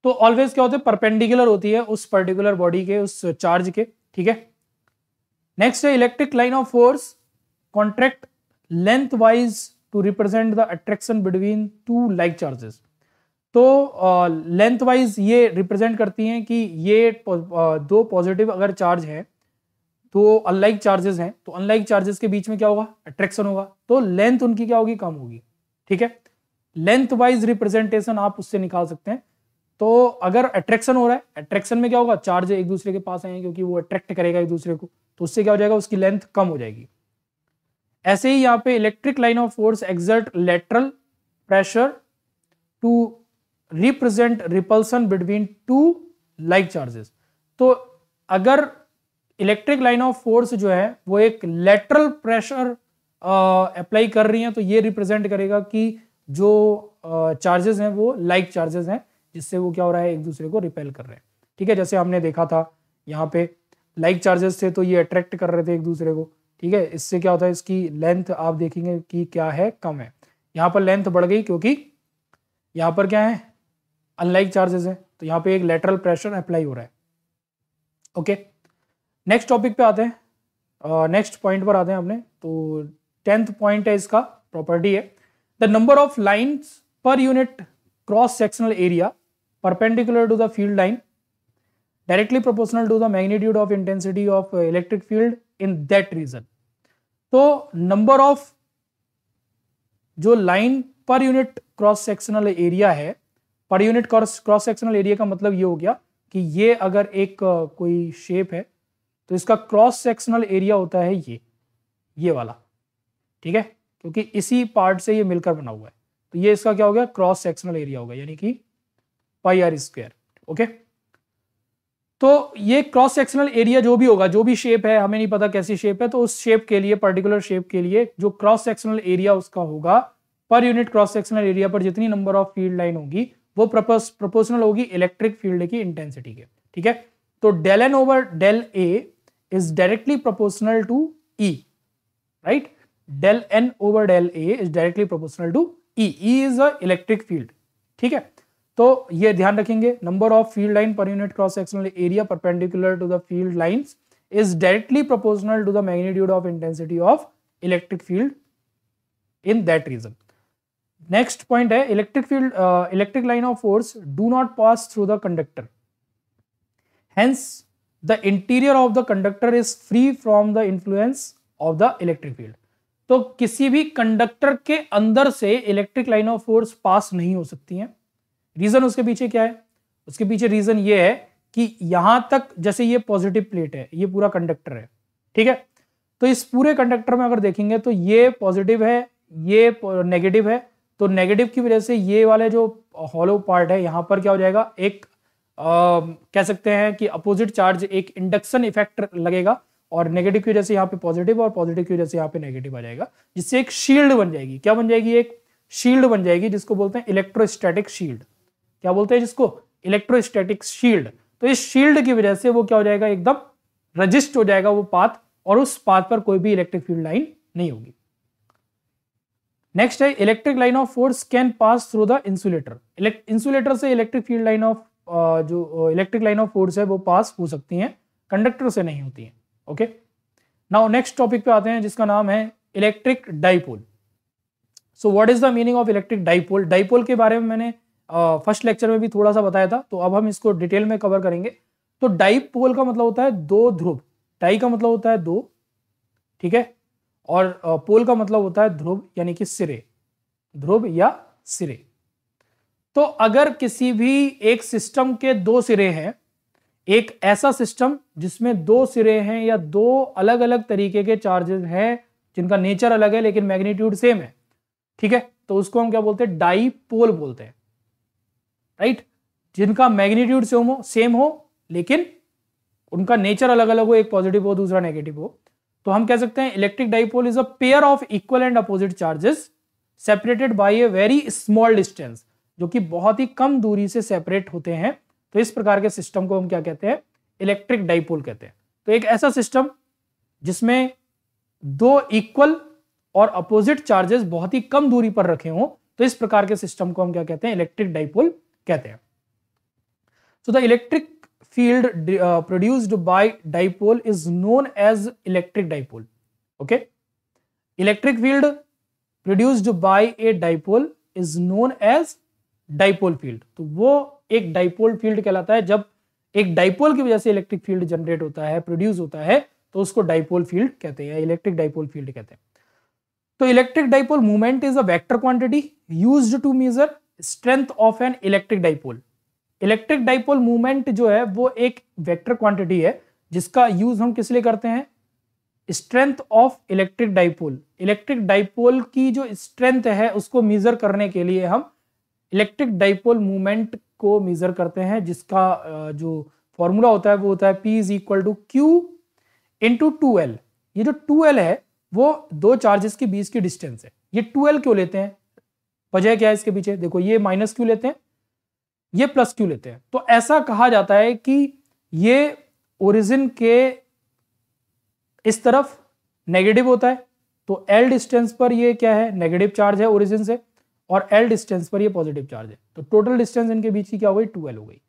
तो ऑलवेज क्या होते हैं परपेंडिकुलर होती है उस पर्टिकुलर बॉडी के उस चार्ज के ठीक है नेक्स्ट है electric line of force contract lengthwise to represent the attraction between two like charges तो लेंथ वाइज ये रिप्रेजेंट करती हैं कि ये दो पॉजिटिव अगर चार्ज है तो अनलाइक चार्जेस हैं तो अनलाइक चार्जेस तो के बीच में क्या होगा अट्रैक्शन होगा तो लेंथ उनकी क्या होगी कम होगी ठीक है लेंथ वाइज रिप्रेजेंटेशन आप उससे निकाल सकते हैं तो अगर अट्रैक्शन हो रहा है अट्रैक्शन में क्या होगा चार्ज एक दूसरे के पास आएंगे क्योंकि वो अट्रैक्ट करेगा एक दूसरे को तो उससे क्या हो जाएगा उसकी लेंथ कम हो जाएगी ऐसे ही यहाँ पे electric line of force exert lateral pressure to represent repulsion between two like charges तो अगर इलेक्ट्रिक लाइन ऑफ फोर्स जो है वो एक लेटरल प्रेशर अप्लाई कर रही है तो ये रिप्रेजेंट करेगा कि जो चार्जेस हैं वो लाइक चार्जेस हैं जिससे वो क्या हो रहा है एक दूसरे को रिपेल कर रहे हैं ठीक है जैसे हमने देखा था यहाँ पे लाइक चार्जेस थे तो ये अट्रैक्ट कर रहे थे एक दूसरे को ठीक है इससे क्या होता है इसकी लेंथ आप देखेंगे कि क्या है कम है यहाँ पर लेंथ बढ़ गई क्योंकि यहाँ पर क्या है अनलाइक चार्जेस है तो यहाँ पे एक लेटरल प्रेशर अप्लाई हो रहा है ओके नेक्स्ट टॉपिक पे आते हैं नेक्स्ट uh, पॉइंट पर आते हैं अपने तो टेंथ पॉइंट है इसका प्रॉपर्टी है the number of lines per unit cross sectional area perpendicular to the field line directly proportional to the magnitude of intensity of electric field in that region तो number of जो line per unit cross sectional area है per unit cross sectional area का मतलब ये हो गया कि ये अगर एक कोई शेप है तो इसका क्रॉस सेक्शनल एरिया होता है ये ये वाला ठीक है क्योंकि इसी पार्ट से ये मिलकर बना हुआ है तो ये इसका क्या हो गया क्रॉस सेक्शनल एरिया होगा यानी कि पाई आर स्क्वेयर ओके तो ये क्रॉस सेक्शनल एरिया जो भी होगा जो भी शेप है हमें नहीं पता कैसी शेप है तो उस शेप के लिए पर्टिकुलर शेप के लिए जो क्रॉस सेक्शनल एरिया उसका होगा पर यूनिट क्रॉस सेक्शनल एरिया पर जितनी नंबर ऑफ फील्ड लाइन होगी वो प्रोपोर्शनल होगी इलेक्ट्रिक फील्ड की इंटेंसिटी के ठीक है तो del N over del A is directly proportional to E right del N over del A is directly proportional to E E is a electric field ठीक है तो ये ध्यान रखेंगे number of field line per unit cross sectional area perpendicular to the field line is directly proportional to the magnitude of intensity of electric field in that region next point है electric field electric line of force do not pass through the conductor hence the interior of the conductor is free from the influence of the electric field तो किसी भी conductor के अंदर से electric line of force pass नहीं हो सकती है रीजन उसके पीछे क्या है उसके पीछे रीजन ये है कि यहां तक जैसे ये पॉजिटिव प्लेट है ये पूरा कंडक्टर है ठीक है तो इस पूरे कंडक्टर में अगर देखेंगे तो ये पॉजिटिव है ये नेगेटिव है तो नेगेटिव की वजह से ये वाले जो हॉलो पार्ट है यहां पर क्या हो जाएगा एक आ, कह सकते हैं कि अपोजिट चार्ज एक इंडक्शन इफेक्ट लगेगा और नेगेटिव की वजह से यहाँ पे पॉजिटिव और पॉजिटिव की वजह से यहाँ पे नेगेटिव आ जाएगा जिससे एक शील्ड बन जाएगी क्या बन जाएगी एक शील्ड बन जाएगी जिसको बोलते हैं इलेक्ट्रोस्टैटिक शील्ड क्या बोलते हैं जिसको इलेक्ट्रोस्टैटिक शील्ड तो इस शील्ड की वजह से वो क्या हो जाएगा एकदम रजिस्ट हो जाएगा वो पाथ और उस पाथ पर कोई भी इलेक्ट्रिक फील्ड लाइन नहीं होगी नेक्स्ट है electric line of force can pass through the insulator insulator से इलेक्ट्रिक फील्ड लाइन ऑफ जो इलेक्ट्रिक लाइन ऑफ फोर्स है वो पास हो सकती है कंडक्टर से नहीं होती है ओके नाउ नेक्स्ट टॉपिक पे आते हैं जिसका नाम है electric dipole so what is the meaning of electric dipole dipole के बारे में मैंने फर्स्ट लेक्चर में भी थोड़ा सा बताया था तो अब हम इसको डिटेल में कवर करेंगे तो डाई पोल का मतलब होता है दो ध्रुव डाई का मतलब होता है दो ठीक है और पोल का मतलब होता है ध्रुव यानी कि सिरे ध्रुव या सिरे तो अगर किसी भी एक सिस्टम के दो सिरे हैं एक ऐसा सिस्टम जिसमें दो सिरे हैं या दो अलग अलग तरीके के चार्जेस हैं जिनका नेचर अलग है लेकिन मैग्नीट्यूड सेम है ठीक है तो उसको हम क्या बोलते हैं डाई पोल बोलते हैं राइट जिनका मैग्नीट्यूड सेम हो सेम हो लेकिन उनका नेचर अलग अलग हो एक पॉजिटिव हो दूसरा नेगेटिव हो तो हम कह सकते हैं electric dipole is a pair of equal and opposite charges separated by a very small distance जो कि बहुत ही कम दूरी से सेपरेट होते हैं तो इस प्रकार के सिस्टम को हम क्या कहते हैं इलेक्ट्रिक डाइपोल कहते हैं तो एक ऐसा सिस्टम जिसमें दो इक्वल और अपोजिट चार्जेस बहुत ही कम दूरी पर रखे हों तो इस प्रकार के सिस्टम को हम क्या कहते हैं इलेक्ट्रिक डाइपोल कहते हैं so the electric field produced by dipole is known as electric dipole okay electric field produced by a dipole is known as dipole field तो वो एक डाइपोल फील्ड कहलाता है जब एक डाइपोल की वजह से इलेक्ट्रिक फील्ड जनरेट होता है प्रोड्यूस होता है तो उसको डाइपोल फील्ड कहते हैं इलेक्ट्रिक डाइपोल फील्ड कहते हैं तो electric dipole movement is a vector quantity used to measure strength of an electric dipole electric dipole movement जो है वो एक वेक्टर क्वांटिटी है जिसका यूज हम किस लिए करते हैं strength of electric dipole electric dipole की जो स्ट्रेंथ है उसको मेजर करने के लिए हम इलेक्ट्रिक डाइपोल मूवमेंट को मेजर करते हैं जिसका जो फॉर्मूला होता है वो होता है P is equal to Q into two L ये जो टू एल है वो दो चार्जेस के बीच की डिस्टेंस है ये टू एल क्यों लेते हैं वजह क्या है इसके पीछे देखो ये माइनस क्यू लेते हैं ये प्लस क्यू लेते हैं तो ऐसा कहा जाता है कि ये ओरिजिन के इस तरफ नेगेटिव होता है तो एल डिस्टेंस पर ये क्या है नेगेटिव चार्ज है ओरिजिन से और एल डिस्टेंस पर ये पॉजिटिव चार्ज है तो टोटल डिस्टेंस इनके बीच की क्या हो गई टू हो गई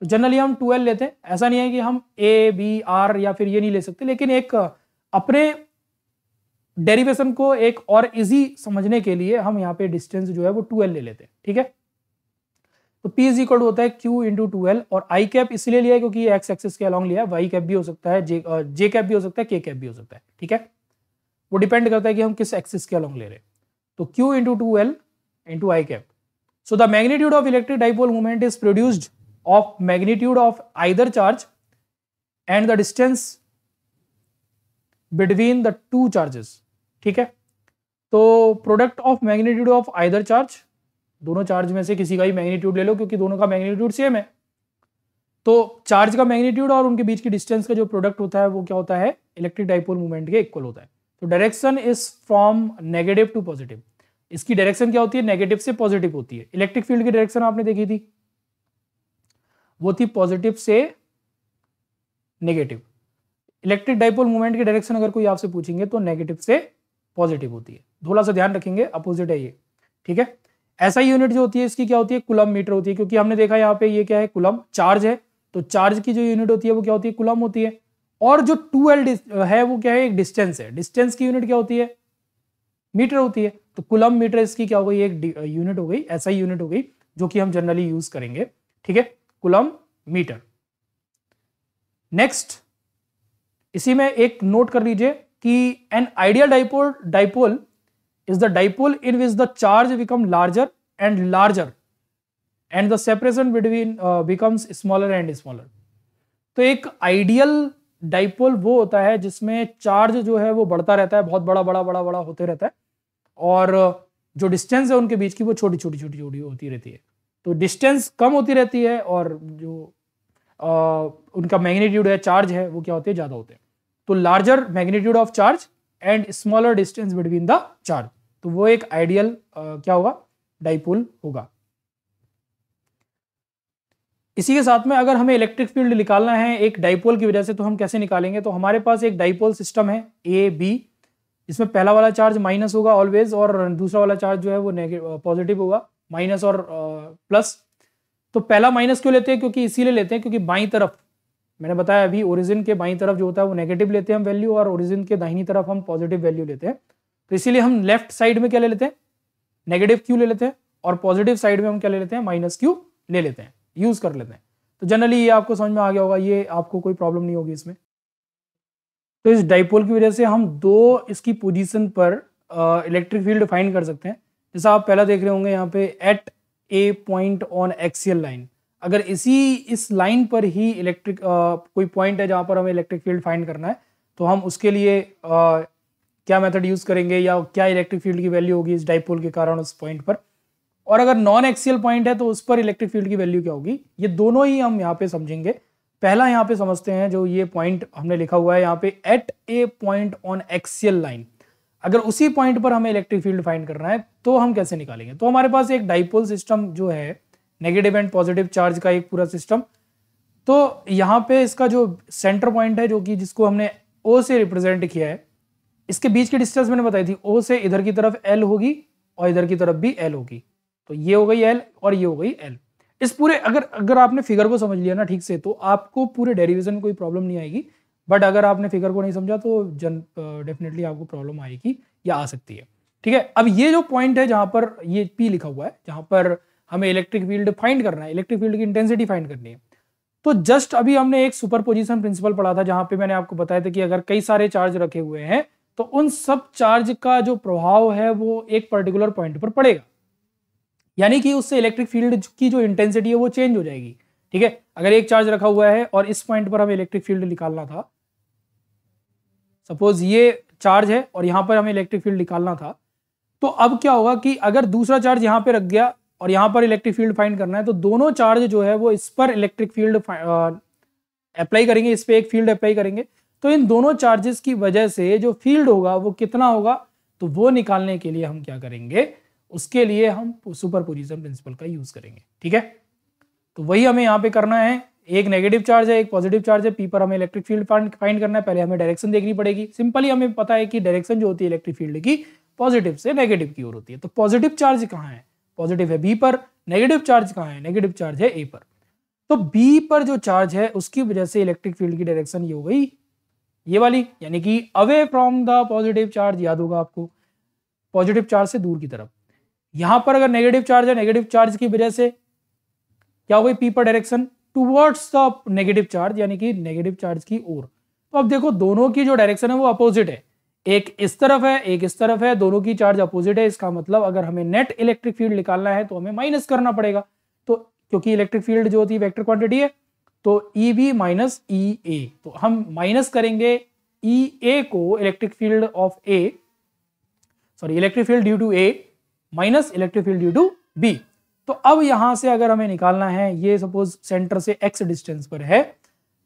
तो जनरली हम टू लेते हैं ऐसा नहीं है कि हम ए बी आर या फिर ये नहीं ले सकते लेकिन एक अपने डेरिवेशन को एक और इजी समझने के लिए हम यहाँ पे डिस्टेंस जो है वो टू ले लेते हैं ठीक है तो P इज इक्वल होता है Q इंटू टू और I कैप इसलिए लिया है क्योंकि ये एक्स एक्सिस के अलॉन्ग लिया है वाई कैप भी हो सकता है जे जे कैप भी हो सकता है के कैप भी हो सकता है ठीक है वो डिपेंड करता है कि हम किस एक्सिस के अलॉन्ग ले रहे हैं तो Q into two L into I cap so the magnitude of electric dipole movement is produced of magnitude of either charge and the distance between the two charges ठीक है तो product of magnitude of either charge दोनों charge में से किसी का ही magnitude ले लो क्योंकि दोनों का मैग्नीट्यूड सेम है तो चार्ज का मैग्नीट्यूड और उनके बीच की डिस्टेंस का जो प्रोडक्ट होता है वो क्या होता है इलेक्ट्रिक डाइपोल मूवमेंट के इक्वल होता है तो direction is from negative to positive इसकी डायरेक्शन क्या होती है नेगेटिव से पॉजिटिव होती है इलेक्ट्रिक फील्ड की डायरेक्शन आपने देखी थी वो थी पॉजिटिव से नेगेटिव इलेक्ट्रिक डाइपोल मूवमेंट की डायरेक्शन अगर कोई आपसे पूछेंगे तो नेगेटिव से पॉजिटिव होती है थोड़ा सा ध्यान रखेंगे अपोजिट है ये ठीक है ऐसा यूनिट जो होती है इसकी क्या होती है कुलम मीटर होती है क्योंकि हमने देखा यहाँ पे ये क्या है कुलम चार्ज है तो चार्ज की जो यूनिट होती है वो क्या होती है कुलम होती है और जो टू एल है वो क्या है एक डिस्टेंस है डिस्टेंस की यूनिट क्या होती है मीटर होती है तो कुलम मीटर इसकी क्या हो गई एक यूनिट हो गई ऐसा यूनिट हो गई जो कि हम जनरली यूज करेंगे ठीक है कुलम मीटर नेक्स्ट इसी में एक नोट कर लीजिए कि an ideal dipole dipole is the dipole in which the charge become larger and larger and the separation between becomes smaller and smaller तो एक आइडियल डाइपोल वो होता है जिसमें चार्ज जो है वो बढ़ता रहता है बहुत बड़ा बड़ा बड़ा बड़ा होते रहता है और uh, जो डिस्टेंस है उनके बीच की वो छोटी छोटी छोटी छोटी होती रहती है तो डिस्टेंस कम होती रहती है और जो आ, uh, उनका मैग्नीट्यूड है चार्ज है वो क्या होते हैं ज़्यादा होते हैं तो larger magnitude of charge and smaller distance between the charge तो वो एक आइडियल uh, क्या होगा डाइपोल होगा इसी के साथ में अगर हमें इलेक्ट्रिक फील्ड निकालना है एक डाइपोल की वजह से तो हम कैसे निकालेंगे तो हमारे पास एक डाइपोल सिस्टम है ए बी इसमें पहला वाला चार्ज माइनस होगा ऑलवेज और दूसरा वाला चार्ज जो है वो पॉजिटिव होगा माइनस और प्लस तो पहला माइनस क्यों लेते हैं क्योंकि इसीलिए लेते हैं क्योंकि बाई तरफ मैंने बताया अभी ओरिजिन के बाई तरफ जो होता है वो नेगेटिव लेते हैं हम वैल्यू और ओरिजिन के दाहिनी तरफ हम पॉजिटिव वैल्यू लेते हैं तो इसीलिए हम लेफ्ट साइड में क्या ले लेते हैं नेगेटिव क्यू ले लेते हैं और पॉजिटिव साइड में हम क्या ले लेते हैं माइनस क्यू ले लेते हैं यूज कर लेते हैं तो जनरली ये आपको समझ में आ गया होगा ये आपको कोई प्रॉब्लम नहीं होगी इसमें तो इस डाइपोल की वजह से हम दो इसकी पोजिशन पर इलेक्ट्रिक फील्ड फाइंड कर सकते हैं जैसा आप पहला देख रहे होंगे यहाँ पे at a point on axial line अगर इसी इस लाइन पर ही इलेक्ट्रिक कोई पॉइंट है जहाँ पर हमें इलेक्ट्रिक फील्ड फाइंड करना है तो हम उसके लिए आ, क्या मेथड यूज़ करेंगे या क्या इलेक्ट्रिक फील्ड की वैल्यू होगी इस डाइपोल के कारण उस पॉइंट पर और अगर नॉन एक्सियल पॉइंट है तो उस पर इलेक्ट्रिक फील्ड की वैल्यू क्या होगी ये दोनों ही हम यहाँ पे समझेंगे पहला यहाँ पे समझते हैं जो ये पॉइंट हमने लिखा हुआ है यहाँ पे at a point on axial line अगर उसी पॉइंट पर हमें इलेक्ट्रिक फील्ड फाइंड करना है तो हम कैसे निकालेंगे तो हमारे पास एक डाइपोल सिस्टम जो है नेगेटिव एंड पॉजिटिव चार्ज का एक पूरा सिस्टम तो यहाँ पे इसका जो सेंटर पॉइंट है जो कि जिसको हमने ओ से रिप्रेजेंट किया है इसके बीच की डिस्टेंस मैंने बताई थी ओ से इधर की तरफ एल होगी और इधर की तरफ भी एल होगी तो ये हो गई एल और ये हो गई एल इस पूरे अगर अगर आपने फिगर को समझ लिया ना ठीक से तो आपको पूरे डेरिवेशन में कोई प्रॉब्लम नहीं आएगी बट अगर आपने फिगर को नहीं समझा तो जन डेफिनेटली आपको प्रॉब्लम आएगी या आ सकती है ठीक है अब ये जो पॉइंट है जहां पर ये पी लिखा हुआ है जहां पर हमें इलेक्ट्रिक फील्ड फाइंड करना है इलेक्ट्रिक फील्ड की इंटेंसिटी फाइंड करनी है तो जस्ट अभी हमने एक सुपर पोजिशन प्रिंसिपल पढ़ा था जहां पे मैंने आपको बताया था कि अगर कई सारे चार्ज रखे हुए हैं तो उन सब चार्ज का जो प्रभाव है वो एक पर्टिकुलर पॉइंट पर पड़ेगा यानी कि उससे इलेक्ट्रिक फील्ड की जो इंटेंसिटी है वो चेंज हो जाएगी ठीक है अगर एक चार्ज रखा हुआ है और इस पॉइंट पर हमें इलेक्ट्रिक फील्ड निकालना था सपोज ये चार्ज है और यहां पर हमें इलेक्ट्रिक फील्ड निकालना था तो अब क्या होगा कि अगर दूसरा चार्ज यहां पे रख गया और यहाँ पर इलेक्ट्रिक फील्ड फाइंड करना है तो दोनों चार्ज जो है वो इस पर इलेक्ट्रिक फील्ड अप्लाई करेंगे इस पर एक फील्ड अप्लाई करेंगे तो इन दोनों चार्जेस की वजह से जो फील्ड होगा वो कितना होगा तो वो निकालने के लिए हम क्या करेंगे उसके लिए हम सुपरपोजिशन प्रिंसिपल का यूज करेंगे ठीक है तो वही हमें यहाँ पे करना है एक नेगेटिव चार्ज है एक पॉजिटिव चार्ज है पी पर हमें इलेक्ट्रिक फील्ड फाइंड करना है पहले हमें डायरेक्शन देखनी पड़ेगी सिंपली हमें पता है कि डायरेक्शन जो होती है इलेक्ट्रिक फील्ड की पॉजिटिव से नेगेटिव की ओर होती है तो पॉजिटिव चार्ज कहाँ है पॉजिटिव है बी पर नेगेटिव चार्ज कहाँ है नेगेटिव चार्ज है ए पर तो बी पर जो चार्ज है उसकी वजह से इलेक्ट्रिक फील्ड की डायरेक्शन ये हो गई ये वाली यानी कि away from the positive charge याद होगा आपको पॉजिटिव चार्ज से दूर की तरफ यहां पर अगर नेगेटिव चार्ज है नेगेटिव चार्ज की वजह से क्या हो गई पी पर direction towards the negative charge यानी कि नेगेटिव चार्ज की ओर तो अब देखो दोनों की जो डायरेक्शन है वो अपोजिट है एक इस तरफ है एक इस तरफ है दोनों की चार्ज अपोजिट है इसका मतलब अगर हमें नेट इलेक्ट्रिक फील्ड निकालना है तो हमें माइनस करना पड़ेगा तो क्योंकि इलेक्ट्रिक फील्ड जो होती है वेक्टर क्वांटिटी है तो ई बी माइनस ई ए तो हम माइनस करेंगे ई e ए को electric field of A sorry electric field due to A minus electric field due to B तो अब यहां से अगर हमें निकालना है ये सपोज सेंटर से एक्स डिस्टेंस पर है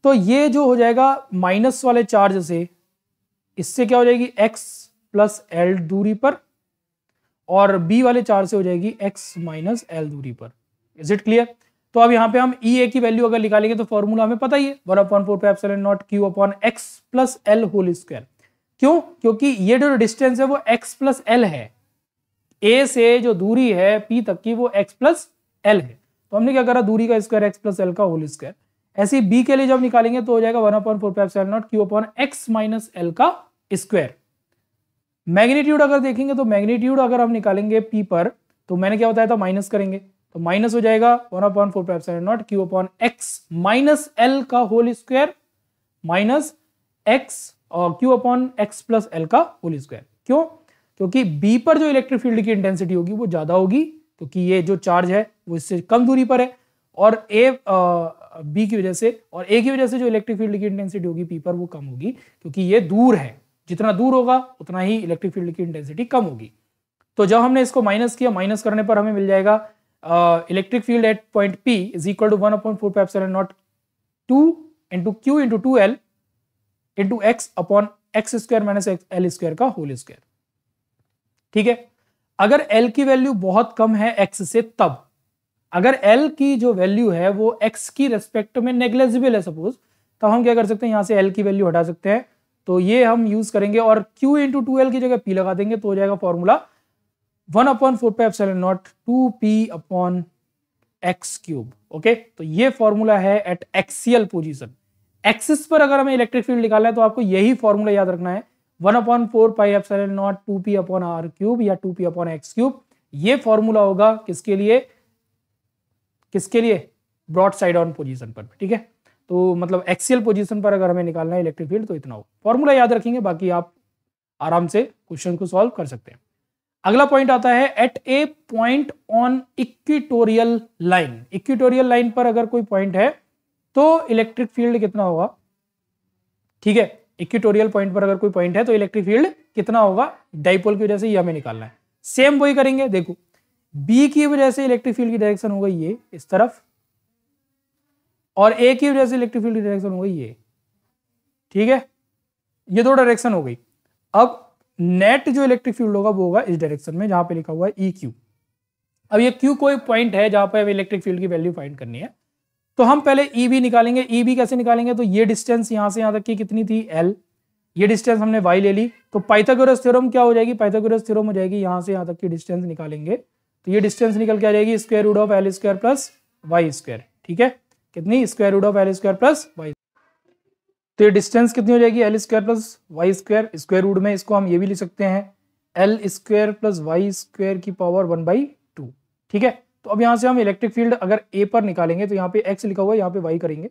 तो ये जो हो जाएगा माइनस वाले चार्ज से इससे क्या हो जाएगी x प्लस एल दूरी पर और b वाले चार से हो जाएगी x माइनस एल दूरी पर इज इट क्लियर तो अब यहां पे हम ई e ए की वैल्यू अगर निकालेंगे तो फॉर्मूला हमें पता ही है one upon four pi naught Q upon X plus L whole square क्यों क्योंकि ये जो डिस्टेंस है वो x प्लस एल है a से जो दूरी है p तक की वो x प्लस एल है तो हमने क्या करा दूरी का स्क्वायर x प्लस एल का होल स्क्वायर ऐसे बी के लिए जब निकालेंगे तो हो जाएगा one upon four pi naught Q upon X minus L का स्क्वायर मैग्नीट्यूड अगर देखेंगे तो मैग्नीट्यूड अगर हम निकालेंगे पी पर तो मैंने क्या बताया था माइनस करेंगे तो माइनस हो जाएगा one upon four pi epsilon naught Q upon X minus L का होल स्क्वायर माइनस एक्स और Q upon X plus L का होल स्क्वायर क्यों क्योंकि बी पर जो इलेक्ट्रिक फील्ड की इंटेंसिटी होगी वो ज्यादा होगी क्योंकि ये जो चार्ज है वो इससे कम दूरी पर है और ए बी की वजह से और ए की वजह से जो इलेक्ट्रिक फील्ड की इंटेंसिटी होगी पी पर वो कम होगी क्योंकि ये दूर है जितना दूर होगा उतना ही इलेक्ट्रिक फील्ड की इंटेंसिटी कम होगी तो जब हमने इसको माइनस किया माइनस करने पर हमें मिल जाएगा electric field at point P is equal to one upon four epsilon naught two into Q into two L into X upon X square minus L square का होल स्क्वायर ठीक है अगर एल की वैल्यू बहुत कम है x से तब अगर एल की जो वैल्यू है वो एक्स की रेस्पेक्ट में नेग्लेजिबल है सपोज तब तो हम क्या कर सकते हैं यहां से एल की वैल्यू हटा सकते हैं तो ये हम यूज करेंगे और Q इंटू टू की जगह P लगा देंगे तो हो जाएगा formula one upon four pi एफ naught two P upon X cube okay तो ये फॉर्मूला है एट एक्सियल पोजिशन एक्सिस पर अगर हमें इलेक्ट्रिक फील्ड निकालना है तो आपको यही फॉर्मूला याद रखना है one upon four pi epsilon naught two P upon R cube या two P upon X cube ये फॉर्मूला होगा किसके लिए किसके लिए ब्रॉड साइड ऑन पोजिशन पर ठीक है तो मतलब एक्सियल पोजीशन पर अगर हमें निकालना है इलेक्ट्रिक फील्ड तो इतना हो फॉर्मूला याद रखेंगे बाकी आप आराम से क्वेश्चन को सॉल्व कर सकते हैं अगला पॉइंट आता है at a point on equatorial line equatorial line पर अगर कोई पॉइंट है तो इलेक्ट्रिक फील्ड कितना होगा ठीक है इक्विटोरियल पॉइंट पर अगर कोई पॉइंट है तो इलेक्ट्रिक फील्ड कितना होगा डाइपोल की वजह से यह हमें निकालना है सेम वही करेंगे देखो बी की वजह से इलेक्ट्रिक फील्ड की डायरेक्शन होगा ये इस तरफ और एक ही वजह से इलेक्ट्रिक फील्ड की डायरेक्शन हो गई ये ठीक है ये दो डायरेक्शन हो गई अब नेट जो इलेक्ट्रिक फील्ड होगा वो होगा इस डायरेक्शन में जहां पे लिखा हुआ है ई e अब ये क्यू कोई पॉइंट है जहां पर इलेक्ट्रिक फील्ड की वैल्यू फाइंड करनी है तो हम पहले ई e बी निकालेंगे ई e बी कैसे निकालेंगे तो ये डिस्टेंस यहां से यहां तक की कितनी थी एल ये डिस्टेंस हमने वाई ले ली तो पाइथागोरस थ्योरम क्या हो जाएगी पाइथागोरस थ्योरम हो जाएगी यहां से यहां तक की डिस्टेंस निकालेंगे तो ये डिस्टेंस निकल के आ जाएगी square root of L square plus Y square ठीक है कितनी square root of L square plus Y तो ये डिस्टेंस कितनी हो जाएगी L square plus Y square square root में इसको हम ये भी लिख सकते हैं L square plus Y square की पावर वन बाई टू ठीक है तो अब यहां से हम इलेक्ट्रिक फील्ड अगर ए पर निकालेंगे तो यहाँ पे एक्स लिखा हुआ है यहाँ पे वाई करेंगे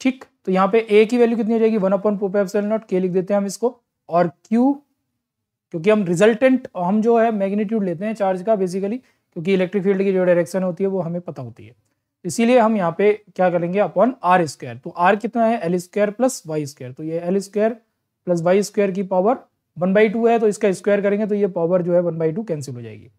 ठीक तो यहाँ पे ए की वैल्यू कितनी हो जाएगी वन अपॉइंट फोर एफ नॉट के लिख देते हैं हम इसको और क्यू क्योंकि हम रिजल्टेंट हम जो है मैग्नीट्यूड लेते हैं चार्ज का बेसिकली क्योंकि इलेक्ट्रिक फील्ड की जो डायरेक्शन होती है वो हमें पता होती है इसीलिए हम यहाँ पे क्या करेंगे अपॉन आर स्क्वायर तो आर कितना है L square plus Y square तो ये L square plus Y square की पावर वन बाई टू है तो इसका स्क्वायर करेंगे तो ये पावर जो है वन बाई टू कैंसिल हो जाएगी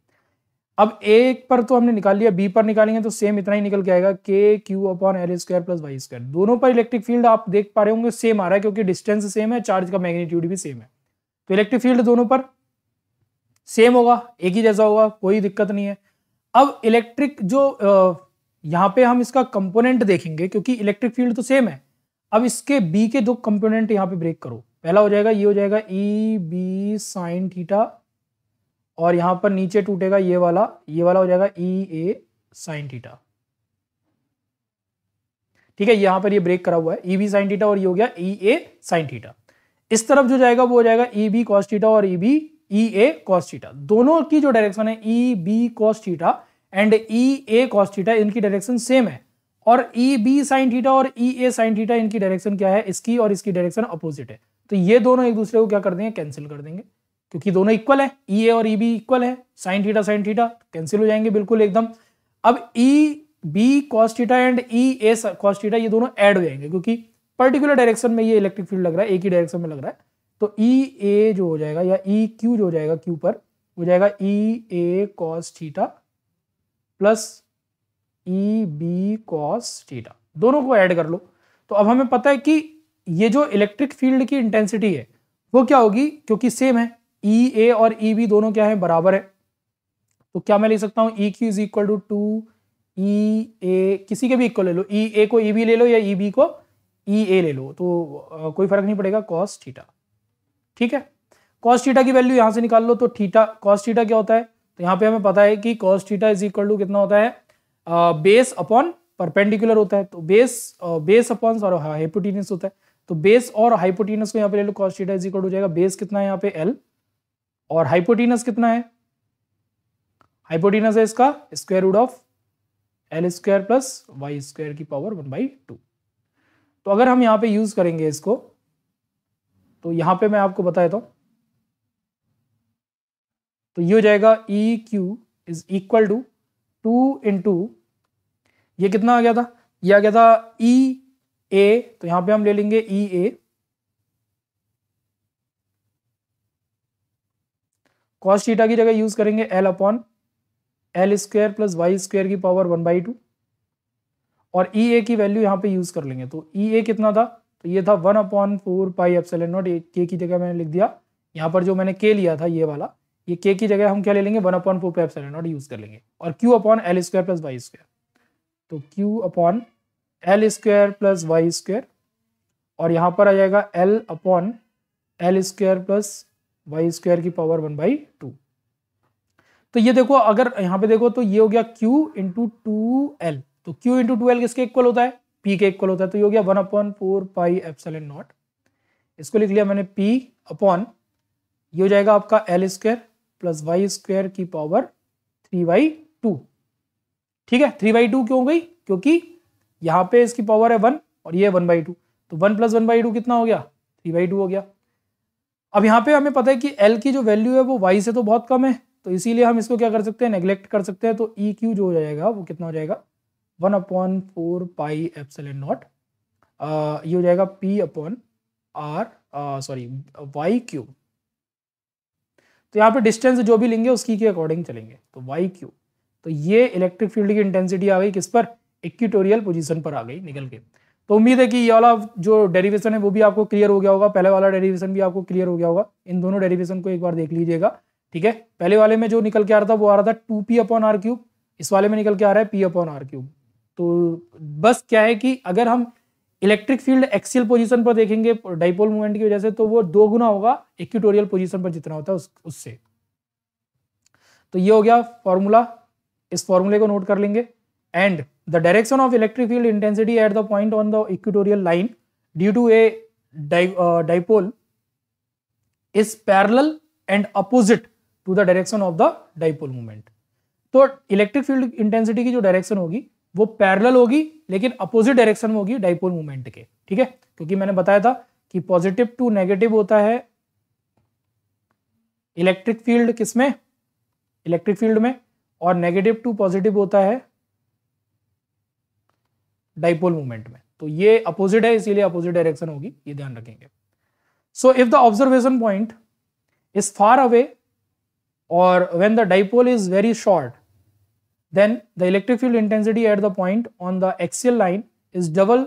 अब एक पर तो हमने निकाल लिया बी पर निकालेंगे तो सेम इतना ही निकल के आएगा K Q upon L square plus Y square दोनों पर इलेक्ट्रिक फील्ड आप देख पा रहे होंगे सेम आ रहा है क्योंकि डिस्टेंस सेम है चार्ज का मैग्नीट्यूड भी सेम है तो इलेक्ट्रिक फील्ड दोनों पर सेम होगा एक ही जैसा होगा कोई दिक्कत नहीं है अब इलेक्ट्रिक जो यहाँ पे हम इसका कंपोनेंट देखेंगे क्योंकि इलेक्ट्रिक फील्ड तो सेम है अब इसके बी के दो कंपोनेंट यहाँ पे ब्रेक करो पहला हो जाएगा ये हो जाएगा ई बी साइन थीटा और यहाँ पर नीचे टूटेगा ये वाला ये वाला हो जाएगा ई ए साइन थीटा ठीक है यहाँ पर ये ब्रेक करा हुआ है ई बी साइन थीटा और ये हो गया ई ए साइन थीटा इस तरफ जो जाएगा वो हो जाएगा ई बी कॉस थीटा और E B E A cos theta दोनों की जो डायरेक्शन है E B cos theta and E A cos theta इनकी डायरेक्शन सेम है और ई बी साइन थीटा और ई ए साइन थीटा इनकी डायरेक्शन क्या है इसकी और इसकी डायरेक्शन अपोजिट है तो ये दोनों एक दूसरे को क्या कर देंगे कैंसिल कर देंगे क्योंकि दोनों इक्वल है ई ए और ई बी इक्वल है sine theta sine theta cancel हो जाएंगे बिल्कुल एकदम अब E B cos theta and E A cos theta ये दोनों एड हो जाएंगे क्योंकि पर्टिकुलर डायरेक्शन में ये इलेक्ट्रिक फील्ड लग रहा है एक ही डायरेक्शन में लग रहा है तो ई e, ए जो हो जाएगा या ई e, क्यू जो हो जाएगा क्यू पर हो जाएगा E A cos theta plus E B cos theta दोनों को ऐड कर लो तो अब हमें पता है कि ये जो इलेक्ट्रिक फील्ड की इंटेंसिटी है वो क्या होगी क्योंकि सेम है ई ए और ई बी दोनों क्या है बराबर है तो क्या मैं ले सकता हूं E Q is equal to two E A किसी के भी इक्वल ले लो ई ए को ई बी ले लो या ई बी को ई ए ले लो तो आ, कोई फर्क नहीं पड़ेगा कॉस थीटा ठीक है कॉस थीटा की वैल्यू यहां से निकाल लो तो थीटा कॉस थीटा क्या होता है तो यहाँ पे हमें पता है कि cos theta is equal to कितना होता है बेस अपॉन परपेंडिकुलर होता है तो बेस बेस अपॉन और हाइपोटीनियस होता है तो बेस और हाइपोटीनस को यहाँ पे ले लो cos theta is equal to जाएगा बेस कितना है यहाँ पे एल और हाइपोटीनस कितना है हाइपोटीनस है इसका square root of L square plus Y square की पावर वन बाई टू तो अगर हम यहाँ पे यूज करेंगे इसको तो यहाँ पे मैं आपको बता देता हूँ तो ये हो जाएगा E Q is equal to two into ये कितना आ गया था ये आ गया था ई e ए तो यहां पे हम ले लेंगे ई ए कॉस थीटा की जगह यूज करेंगे L upon L square plus Y square की पावर वन बाई टू और ई e ए की वैल्यू यहां पे यूज कर लेंगे तो ई e ए कितना था तो ये था वन अपॉन फोर पाई एफ नॉट ए के की जगह मैंने लिख दिया यहां पर जो मैंने के लिया था ये वाला ये के की जगह हम क्या ले लेंगे one upon four pi naught use कर लेंगे और Q upon L square plus Y square तो Q upon L square plus Y square और यहाँ पर आ जाएगा L upon L square plus Y square की पावर वन बाई टू तो ये देखो अगर यहाँ पे देखो तो ये हो गया क्यू इंटू टू एल तो क्यू इंटू टू एल किसके इक्वल होता है पी के इक्वल होता है तो ये हो गया one upon four pi epsilon naught इसको लिख लिया मैंने पी अपॉन ये हो जाएगा आपका L square plus Y square की पावर थ्री बाई टू ठीक है थ्री बाई टू क्यों गई क्योंकि यहां पे इसकी पावर है वन और ये वन बाई टू तो one plus one by two कितना हो गया थ्री बाई टू हो गया अब यहां पे हमें पता है कि एल की जो वैल्यू है वो वाई से तो बहुत कम है तो इसीलिए हम इसको क्या कर सकते हैं नेग्लेक्ट कर सकते हैं तो ई e क्यू जो हो जाएगा वो कितना हो जाएगा one upon four pi epsilon naught ये हो जाएगा P upon R sorry Y cube तो यहाँ पे डिस्टेंस जो भी लेंगे उसकी के अकॉर्डिंग चलेंगे तो वाई क्यू तो ये इलेक्ट्रिक फील्ड की इंटेंसिटी आ गई किस पर इक्विटोरियल पोजीशन पर आ गई निकल के तो उम्मीद है कि ये वाला जो डेरिवेशन है वो भी आपको क्लियर हो गया होगा पहले वाला डेरिवेशन भी आपको क्लियर हो गया होगा इन दोनों डेरिवेशन को एक बार देख लीजिएगा ठीक है पहले वाले में जो निकल के आ रहा था वो आ रहा था two P upon R cube इस वाले में निकल के आ रहा है पी अपॉन आर क्यूब तो बस क्या है कि अगर हम इलेक्ट्रिक फील्ड एक्सियल पोजीशन पर देखेंगे डाइपोल मूवमेंट की वजह से तो वो दो गुना होगा इक्विटोरियल पोजीशन पर जितना होता है उस, उससे तो ये हो गया फॉर्मूला इस फॉर्मूले को नोट कर लेंगे and the direction of electric field intensity at the point on the equatorial line due to a dipole is parallel and opposite to the direction of the dipole movement तो electric field intensity की जो direction होगी वो parallel होगी लेकिन opposite direction में होगी dipole movement के ठीक है क्योंकि मैंने बताया था कि पॉजिटिव टू नेगेटिव होता है इलेक्ट्रिक फील्ड किसमें इलेक्ट्रिक फील्ड में और नेगेटिव टू पॉजिटिव होता है डाइपोल मूवमेंट में तो ये अपोजिट है इसीलिए अपोजिट डायरेक्शन होगी ये ध्यान रखेंगे so if the observation point is far away और when the dipole is very short then the electric field intensity at the point on the axial line is double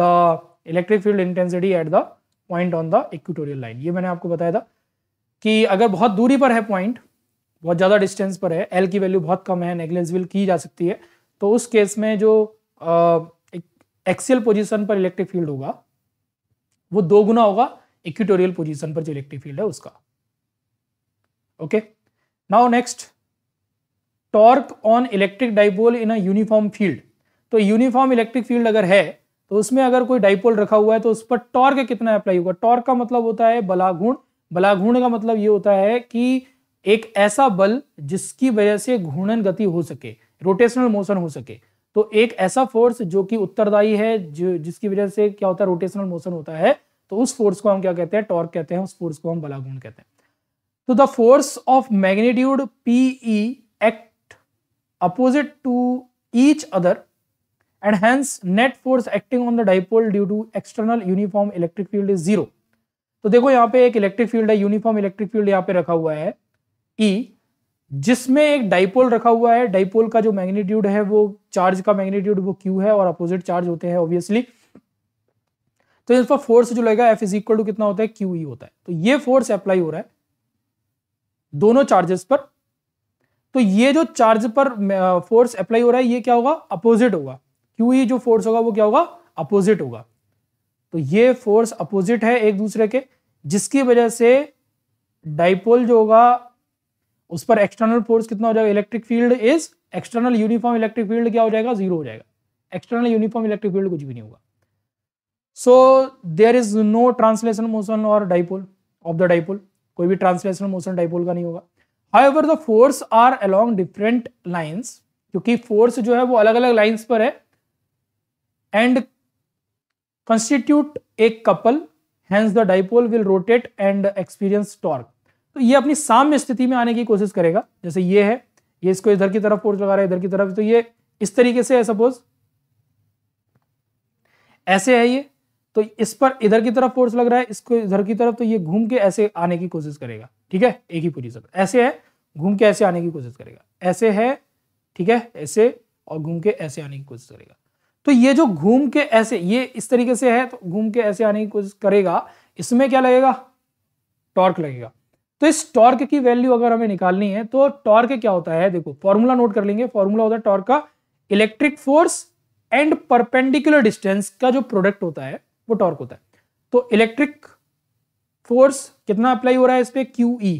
the electric field intensity at the point on the equatorial line ये मैंने आपको बताया था कि अगर बहुत दूरी पर है पॉइंट बहुत ज़्यादा डिस्टेंस पर है एल की वैल्यू बहुत कम है नेग्लेजिबल की जा सकती है तो उस केस में जो एक्सियल पोजीशन पर इलेक्ट्रिक फील्ड होगा वो दो गुना होगा इक्वेटोरियल पोजीशन पर जो इलेक्ट्रिक फील्ड है उसका okay now next torque on electric dipole in a uniform field तो यूनिफॉर्म इलेक्ट्रिक फील्ड अगर है तो उसमें अगर कोई डाइपोल रखा हुआ है तो उस पर टॉर्क कितना अप्लाई होगा टॉर्क का मतलब होता है बलाघूर्ण बलाघूर्ण का मतलब ये होता है कि एक ऐसा बल जिसकी वजह से घूर्णन गति हो सके रोटेशनल मोशन हो सके तो एक ऐसा फोर्स जो कि उत्तरदायी है जो जिसकी वजह से क्या होता है रोटेशनल मोशन होता है तो उस फोर्स को हम क्या कहते हैं टॉर्क कहते हैं उस फोर्स को हम बलागुण कहते हैं तो the force of magnitude P E e act opposite to each other and hence net force acting on the dipole due to external uniform electric field is zero. तो देखो यहाँ पे एक इलेक्ट्रिक फील्ड है यूनिफॉर्म इलेक्ट्रिक फील्ड यहाँ पे रखा हुआ है ई E जिसमें एक डाइपोल रखा हुआ है डाइपोल का जो मैग्नीट्यूड है वो चार्ज का मैग्नीट्यूड वो क्यू है और अपोजिट चार्ज होते हैं ऑब्वियसली तो इस पर फोर्स जो लगेगा एफ इज इक्वल टू कितना होता है क्यू ई होता है तो ये फोर्स अप्लाई हो रहा है दोनों चार्जेस पर तो ये जो चार्ज पर फोर्स अप्लाई हो रहा है ये क्या होगा अपोजिट होगा क्यों e जो फोर्स होगा वो क्या होगा अपोजिट होगा तो ये फोर्स अपोजिट है एक दूसरे के जिसकी वजह से डाइपोल जो होगा उस पर एक्सटर्नल फोर्स कितना हो जाएगा electric field is external uniform electric field क्या हो जाएगा जीरो हो जाएगा एक्सटर्नल यूनिफॉर्म इलेक्ट्रिक फील्ड कुछ भी नहीं होगा so there is no translation motion और डाइपोल ऑफ द डाइपोल कोई भी ट्रांसलेशन मोशन डाइपोल का नहीं होगा However, the force are along different lines क्योंकि फोर्स जो है वो अलग अलग lines पर है and constitute a couple hence the dipole will rotate and experience torque तो ये अपनी साम्य स्थिति में आने की कोशिश करेगा जैसे ये है ये इसको इधर की तरफ फोर्स लगा रहा है इधर की तरफ तो ये इस तरीके से है सपोज ऐसे है ये तो इस पर इधर की तरफ फोर्स लग रहा है इसको इधर की तरफ तो ये घूम के ऐसे आने की कोशिश करेगा ठीक है एक ही पोजिशन ऐसे है घूम के ऐसे आने की कोशिश करेगा ऐसे है ठीक है ऐसे और घूम के ऐसे आने की कोशिश करेगा तो ये जो घूम के ऐसे ये इस तरीके से है तो घूम के ऐसे आने की कोशिश करेगा इसमें क्या लगेगा टॉर्क लगेगा तो इस टॉर्क की वैल्यू अगर हमें निकालनी है तो टॉर्क क्या होता है देखो फॉर्मूला नोट कर लेंगे फॉर्मूला होता है टॉर्क का electric force and perpendicular distance का जो प्रोडक्ट होता है वो टॉर्क होता है तो इलेक्ट्रिक फोर्स कितना अप्लाई हो रहा है इस पर क्यू ई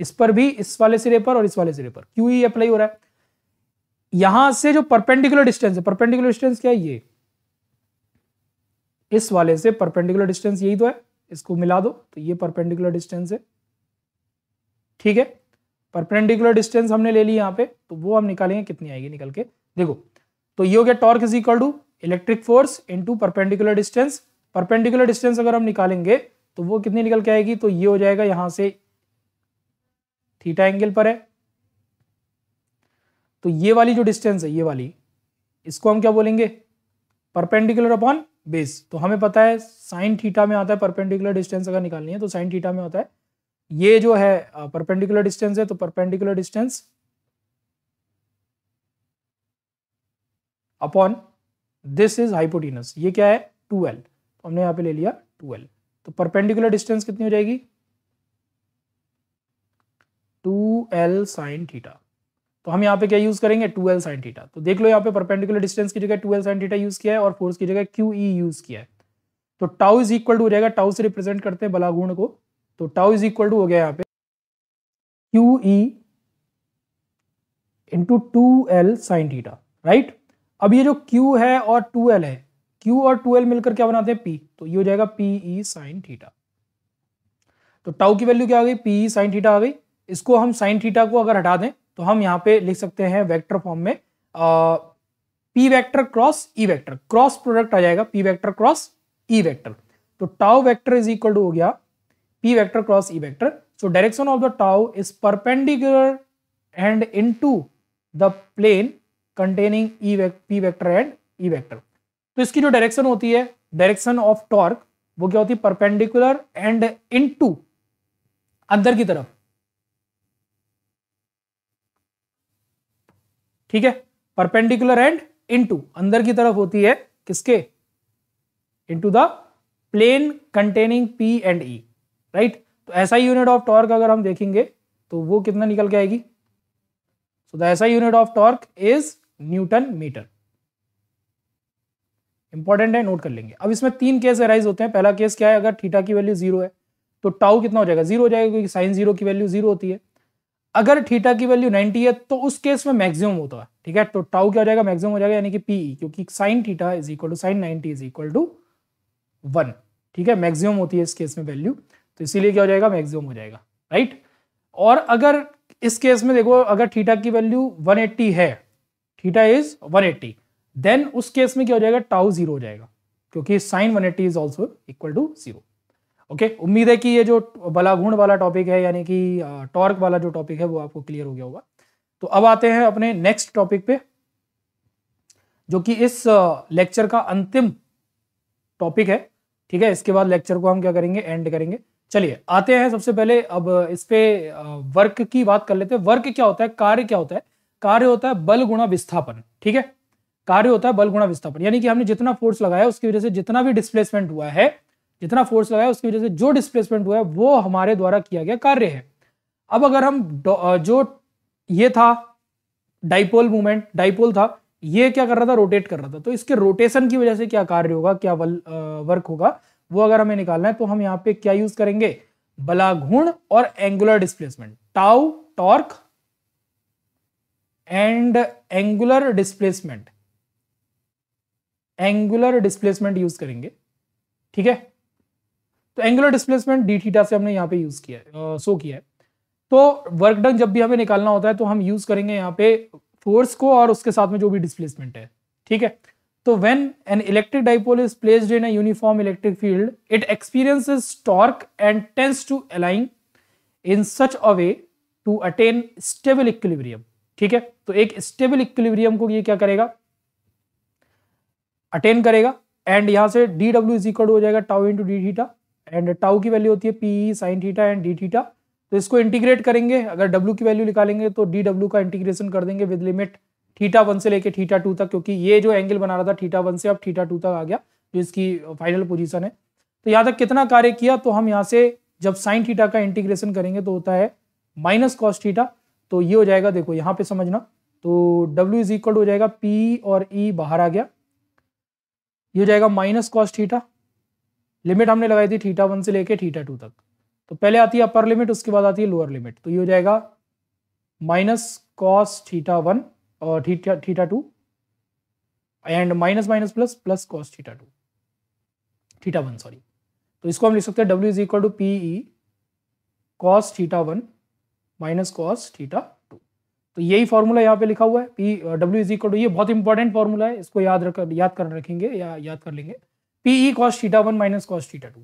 इस पर भी इस वाले सिरे पर और इस वाले सिरे पर क्यू ई अप्लाई हो रहा है यहां से जो परपेंडिकुलर डिस्टेंस है परपेंडिकुलर डिस्टेंस क्या है ये इस वाले से परपेंडिकुलर डिस्टेंस यही तो है इसको मिला दो तो ये परपेंडिकुलर डिस्टेंस है ठीक है परपेंडिकुलर डिस्टेंस हमने ले ली यहां पे तो वो हम निकालेंगे कितनी आएगी निकल के देखो तो ये हो गया torque is equal to electric force into perpendicular distance perpendicular distance अगर हम निकालेंगे तो वो कितनी निकल के आएगी तो ये हो जाएगा यहां से थीटा एंगल पर है तो ये वाली जो डिस्टेंस है ये वाली इसको हम क्या बोलेंगे परपेंडिकुलर अपॉन बेस तो हमें पता है साइन थीटा में आता है परपेंडिकुलर डिस्टेंस अगर निकालनी है तो साइन थीटा में होता है ये जो है परपेंडिकुलर डिस्टेंस है तो perpendicular distance upon this is hypotenuse ये क्या है टूएल्व तो हमने यहां पे ले लिया टूएल्व तो परपेंडिकुलर डिस्टेंस कितनी हो जाएगी टू एल साइन थीटा तो हम यहाँ पे क्या यूज करेंगे टू एल साइन थीटा तो देख लो यहाँ पे परपेंडिकुलर डिस्टेंस की जगह two L sine theta use किया है और फोर्स की जगह क्यू ई यूज किया है तो टाउ इज इक्वल टू हो जाएगा टाउ से रिप्रेजेंट करते हैं बलागुण को तो टाउ इज इक्वल टू हो गया यहाँ पे Q E into two L sine theta right अब ये जो क्यू है और टू एल है क्यू और टू मिलकर क्या बनाते हैं पी तो ये हो जाएगा पी ई साइन थीटा तो टाउ की वैल्यू क्या आ गई पी ई साइन थीटा आ गई इसको हम साइन थीटा को अगर हटा दें तो हम यहाँ पे लिख सकते हैं वेक्टर फॉर्म में आ, P vector cross E vector cross product आ जाएगा P vector cross E vector तो tau vector is equal to हो गया P vector cross E vector so direction of the tau is perpendicular and into the plane containing e vec p vector and e vector तो इसकी जो direction होती है direction of torque वो क्या होती है परपेंडिकुलर एंड इन टू अंदर की तरफ ठीक है परपेंडिकुलर एंड इनटू अंदर की तरफ होती है किसके into the plane containing P and E right तो ऐसा यूनिट ऑफ टॉर्क अगर हम देखेंगे तो वो कितना निकल के आएगी so the SI unit of torque is newton metre important है नोट कर लेंगे अब इसमें तीन केस अराइज होते हैं पहला केस क्या है अगर थीटा की वैल्यू जीरो है तो टाउ कितना हो जाएगा जीरो हो जाएगा क्योंकि साइन जीरो की वैल्यू जीरो होती है अगर थीटा की वैल्यू 90 है तो उस केस में मैक्सिमम होता है ठीक है तो टाउ क्या हो जाएगा मैक्सिमम हो जाएगा यानी कि पी e, क्योंकि sine theta is equal to sine ninety is equal to one ठीक है मैक्सिमम होती है इस केस में वैल्यू तो इसीलिए क्या हो जाएगा मैक्सिमम हो जाएगा राइट और अगर इस केस में देखो अगर थीटा की वैल्यू 180 है theta is one eighty then उस केस में क्या हो जाएगा टाउ जीरो हो जाएगा क्योंकि sine one eighty is also equal to zero okay उम्मीद है कि ये जो बलाघूर्ण वाला टॉपिक है यानी कि टॉर्क वाला जो टॉपिक है वो आपको क्लियर हो गया होगा तो अब आते हैं अपने नेक्स्ट टॉपिक पे जो कि इस लेक्चर का अंतिम टॉपिक है ठीक है इसके बाद लेक्चर को हम क्या करेंगे एंड करेंगे चलिए आते हैं सबसे पहले अब इस पे वर्क की बात कर लेते हैं वर्क क्या होता है कार्य क्या होता है कार्य होता है बल गुणा विस्थापन ठीक है कार्य होता है बल गुणा विस्थापन यानी कि हमने जितना फोर्स लगाया उसकी वजह से जितना भी डिस्प्लेसमेंट हुआ है जितना फोर्स लगाया उसकी वजह से जो डिस्प्लेसमेंट हुआ है वो हमारे द्वारा किया गया कार्य है अब अगर हम जो ये था डाइपोल मूवमेंट डाइपोल था ये क्या कर रहा था रोटेट कर रहा था तो इसके रोटेशन की वजह से क्या कार्य होगा क्या बल वर्क होगा वो अगर हमें निकालना है तो हम यहाँ पे क्या यूज करेंगे बलाघुण और angular displacement tau torque and angular displacement angular displacement use करेंगे ठीक है तो एंगुलर डिस्प्लेसमेंट डी थीटा से हमने यहाँ पे यूज किया है सो किया है तो वर्क डन जब भी हमें निकालना होता है तो हम यूज करेंगे यहाँ पे फोर्स को और उसके साथ में जो भी डिस्प्लेसमेंट है ठीक है तो when an electric dipole is placed in uniform electric field it experiences torque and tends to align in such a way to attain stable equilibrium ठीक है तो एक स्टेबल इक्विलिब्रियम को ये क्या करेगा अटेन करेगा एंड यहाँ से डी डब्ल्यू इज इक्वल हो जाएगा tau into D theta and tau की वैल्यू होती है P sine theta and D theta तो इसको इंटीग्रेट करेंगे अगर डब्ल्यू की वैल्यू निकालेंगे तो डी डब्ल्यू का इंटीग्रेशन कर देंगे विद लिमिट थीटा वन से लेके थीटा टू तक क्योंकि ये जो एंगल बना रहा था थीटा वन से अब थीटा टू तक आ गया जो इसकी फाइनल पोजिशन है तो यहाँ तक कितना कार्य किया तो हम यहाँ से जब साइन थीटा का इंटीग्रेशन करेंगे तो होता है माइनस कॉस थीटा तो ये हो जाएगा देखो यहाँ पे समझना तो डब्ल्यू इज इक्वल हो जाएगा पी और ई e बाहर आ गया ये हो जाएगा माइनस कॉस थीटा लिमिट हमने लगाई थी थीटा वन से लेके थीटा टू तक तो पहले आती है अपर लिमिट उसके बाद आती है लोअर लिमिट तो ये हो जाएगा माइनस कॉस थीटा वन और theta theta two and minus minus plus plus cos theta two theta one sorry तो इसको हम लिख सकते हैं W is equal to P E cos theta one minus cos theta तो यही फॉर्मूला यहाँ पे लिखा हुआ है P W is equal to ये बहुत इंपॉर्टेंट फॉर्मूला है इसको याद रख याद कर रखेंगे या याद कर लेंगे P E cos theta one minus cos theta two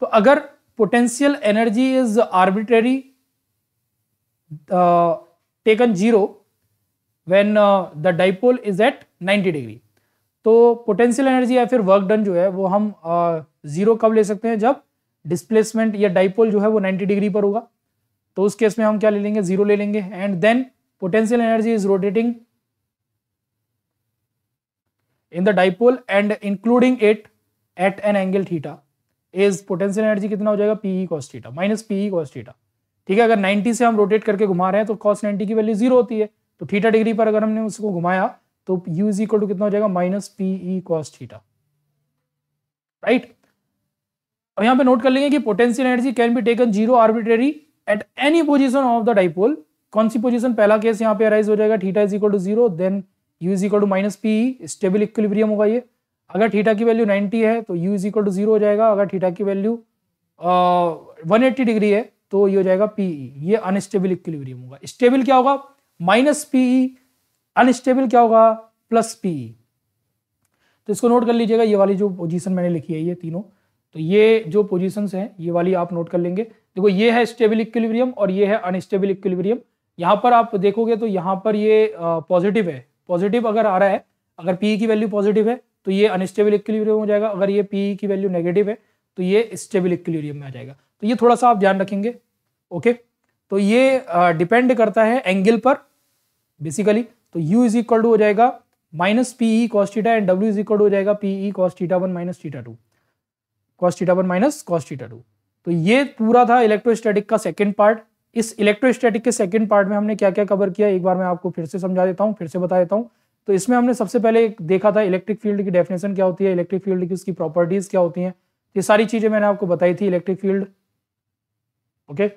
तो अगर potential energy is arbitrary taken zero when the dipole is at 90 degree तो पोटेंशियल एनर्जी या फिर वर्क डन जो है वो हम जीरो uh, कब ले सकते हैं जब डिस्प्लेसमेंट या डाइपोल जो है वो नाइन्टी डिग्री पर होगा तो उस केस में हम क्या ले लेंगे जीरो ले लेंगे and then potential energy is rotating in the dipole and including it at an angle theta is potential energy कितना हो जाएगा P E cos theta minus P E cos theta ठीक है अगर 90 से हम रोटेट करके घुमा रहे हैं तो कॉस 90 की वैल्यू जीरो होती है तो थीटा डिग्री पर अगर हमने उसको घुमाया तो u इज इक्वल टू कितना हो जाएगा minus P E cos theta right अब यहां पे नोट कर लेंगे कि potential energy can be taken zero arbitrary at any position of the dipole कौन सी पोजीशन पहला केस यहाँ पे अराइज हो जाएगा theta is equal to zero then U is equal to minus P stable equilibrium होगा ये अगर थीटा की वैल्यू 90 है तो U is equal to zero हो जाएगा अगर थीटा की वैल्यू वन एट्टी डिग्री है तो ये हो जाएगा पीई e, ये अनस्टेबल इक्विलिब्रियम होगा स्टेबल क्या होगा माइनस पीई अनस्टेबल क्या होगा प्लस पीई e। तो इसको नोट कर लीजिएगा ये वाली जो पोजीशन मैंने लिखी है ये तीनों तो ये जो पोजीशंस हैं ये वाली आप नोट कर लेंगे देखो ये है स्टेबल इक्विलिब्रियम और ये है अनस्टेबल इक्विलिब्रियम यहाँ पर आप देखोगे तो यहाँ पर ये पॉजिटिव है पॉजिटिव अगर आ रहा है अगर पी की वैल्यू पॉजिटिव है तो ये अनस्टेबल इक्विलिब्रियम हो जाएगा अगर ये पी की वैल्यू नेगेटिव है तो ये स्टेबल इक्विलिब्रियम में आ जाएगा तो ये थोड़ा सा आप ध्यान रखेंगे ओके तो ये डिपेंड करता है एंगल पर बेसिकली तो यू इज इक्वल टू हो जाएगा minus P E cos theta and W is equal हो जाएगा P E cos theta one minus theta two cos theta one minus cos theta two तो ये पूरा था इलेक्ट्रोस्टैटिक का सेकेंड पार्ट इस इलेक्ट्रोस्टैटिक के सेकंड पार्ट में हमने क्या क्या कवर किया एक बार मैं आपको फिर से समझा देता हूँ फिर से बता देता हूँ तो इसमें हमने सबसे पहले देखा था इलेक्ट्रिक फील्ड की डेफिनेशन क्या होती है इलेक्ट्रिक फील्ड की उसकी प्रॉपर्टीज क्या होती है ये सारी चीजें मैंने आपको बताई थी electric field okay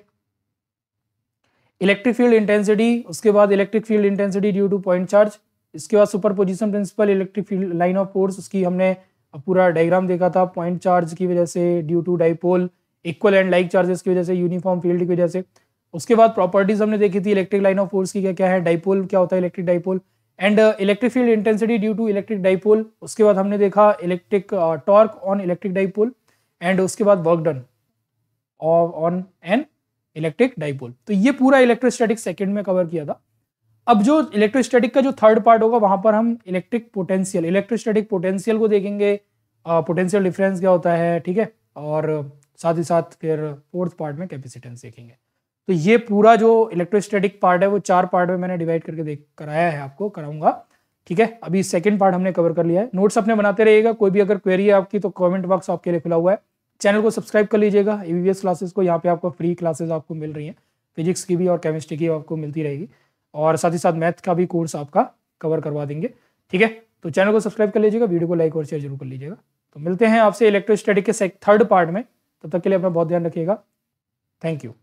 electric field intensity उसके बाद electric field intensity due to point charge इसके बाद superposition principle electric field line of force उसकी हमने पूरा डायग्राम देखा था पॉइंट चार्ज की वजह से due to dipole equal and like charges की वजह से यूनिफॉर्म फील्ड की वजह से उसके बाद प्रॉपर्टीज हमने देखी थी इलेक्ट्रिक लाइन ऑफ फोर्स की क्या क्या है डाइपोल क्या होता है electric dipole and electric field intensity due to electric dipole उसके बाद हमने देखा electric torque on electric dipole and उसके बाद work done on an electric dipole तो ये पूरा इलेक्ट्रोस्टैटिक सेकेंड में कवर किया था अब जो इलेक्ट्रोस्टैटिक का जो थर्ड पार्ट होगा वहां पर हम इलेक्ट्रिक पोटेंशियल इलेक्ट्रोस्टैटिक पोटेंशियल को देखेंगे पोटेंशियल uh, डिफरेंस क्या होता है ठीक है और साथ ही साथ फिर फोर्थ पार्ट में कैपेसिटेंस देखेंगे तो ये पूरा जो इलेक्ट्रोस्टैटिक पार्ट है वो चार पार्ट में मैंने डिवाइड करके देख कराया है आपको कराऊंगा ठीक है अभी सेकंड पार्ट हमने कवर कर लिया है नोट्स अपने बनाते रहिएगा कोई भी अगर क्वेरी है आपकी तो कमेंट बॉक्स आपके लिए खुला हुआ है चैनल को सब्सक्राइब कर लीजिएगा एबीबीएस क्लासेस को यहाँ पे आपको फ्री क्लासेस आपको मिल रही है फिजिक्स की भी और केमिस्ट्री की आपको मिलती रहेगी और साथ ही साथ मैथ का भी कोर्स आपका कवर करवा देंगे ठीक है तो चैनल को सब्सक्राइब कर लीजिएगा वीडियो को लाइक और शेयर जरूर कर लीजिएगा तो मिलते हैं आपसे इलेक्ट्रोस्टैटिक के थर्ड पार्ट में तब तक के लिए अपना बहुत ध्यान रखिएगा थैंक यू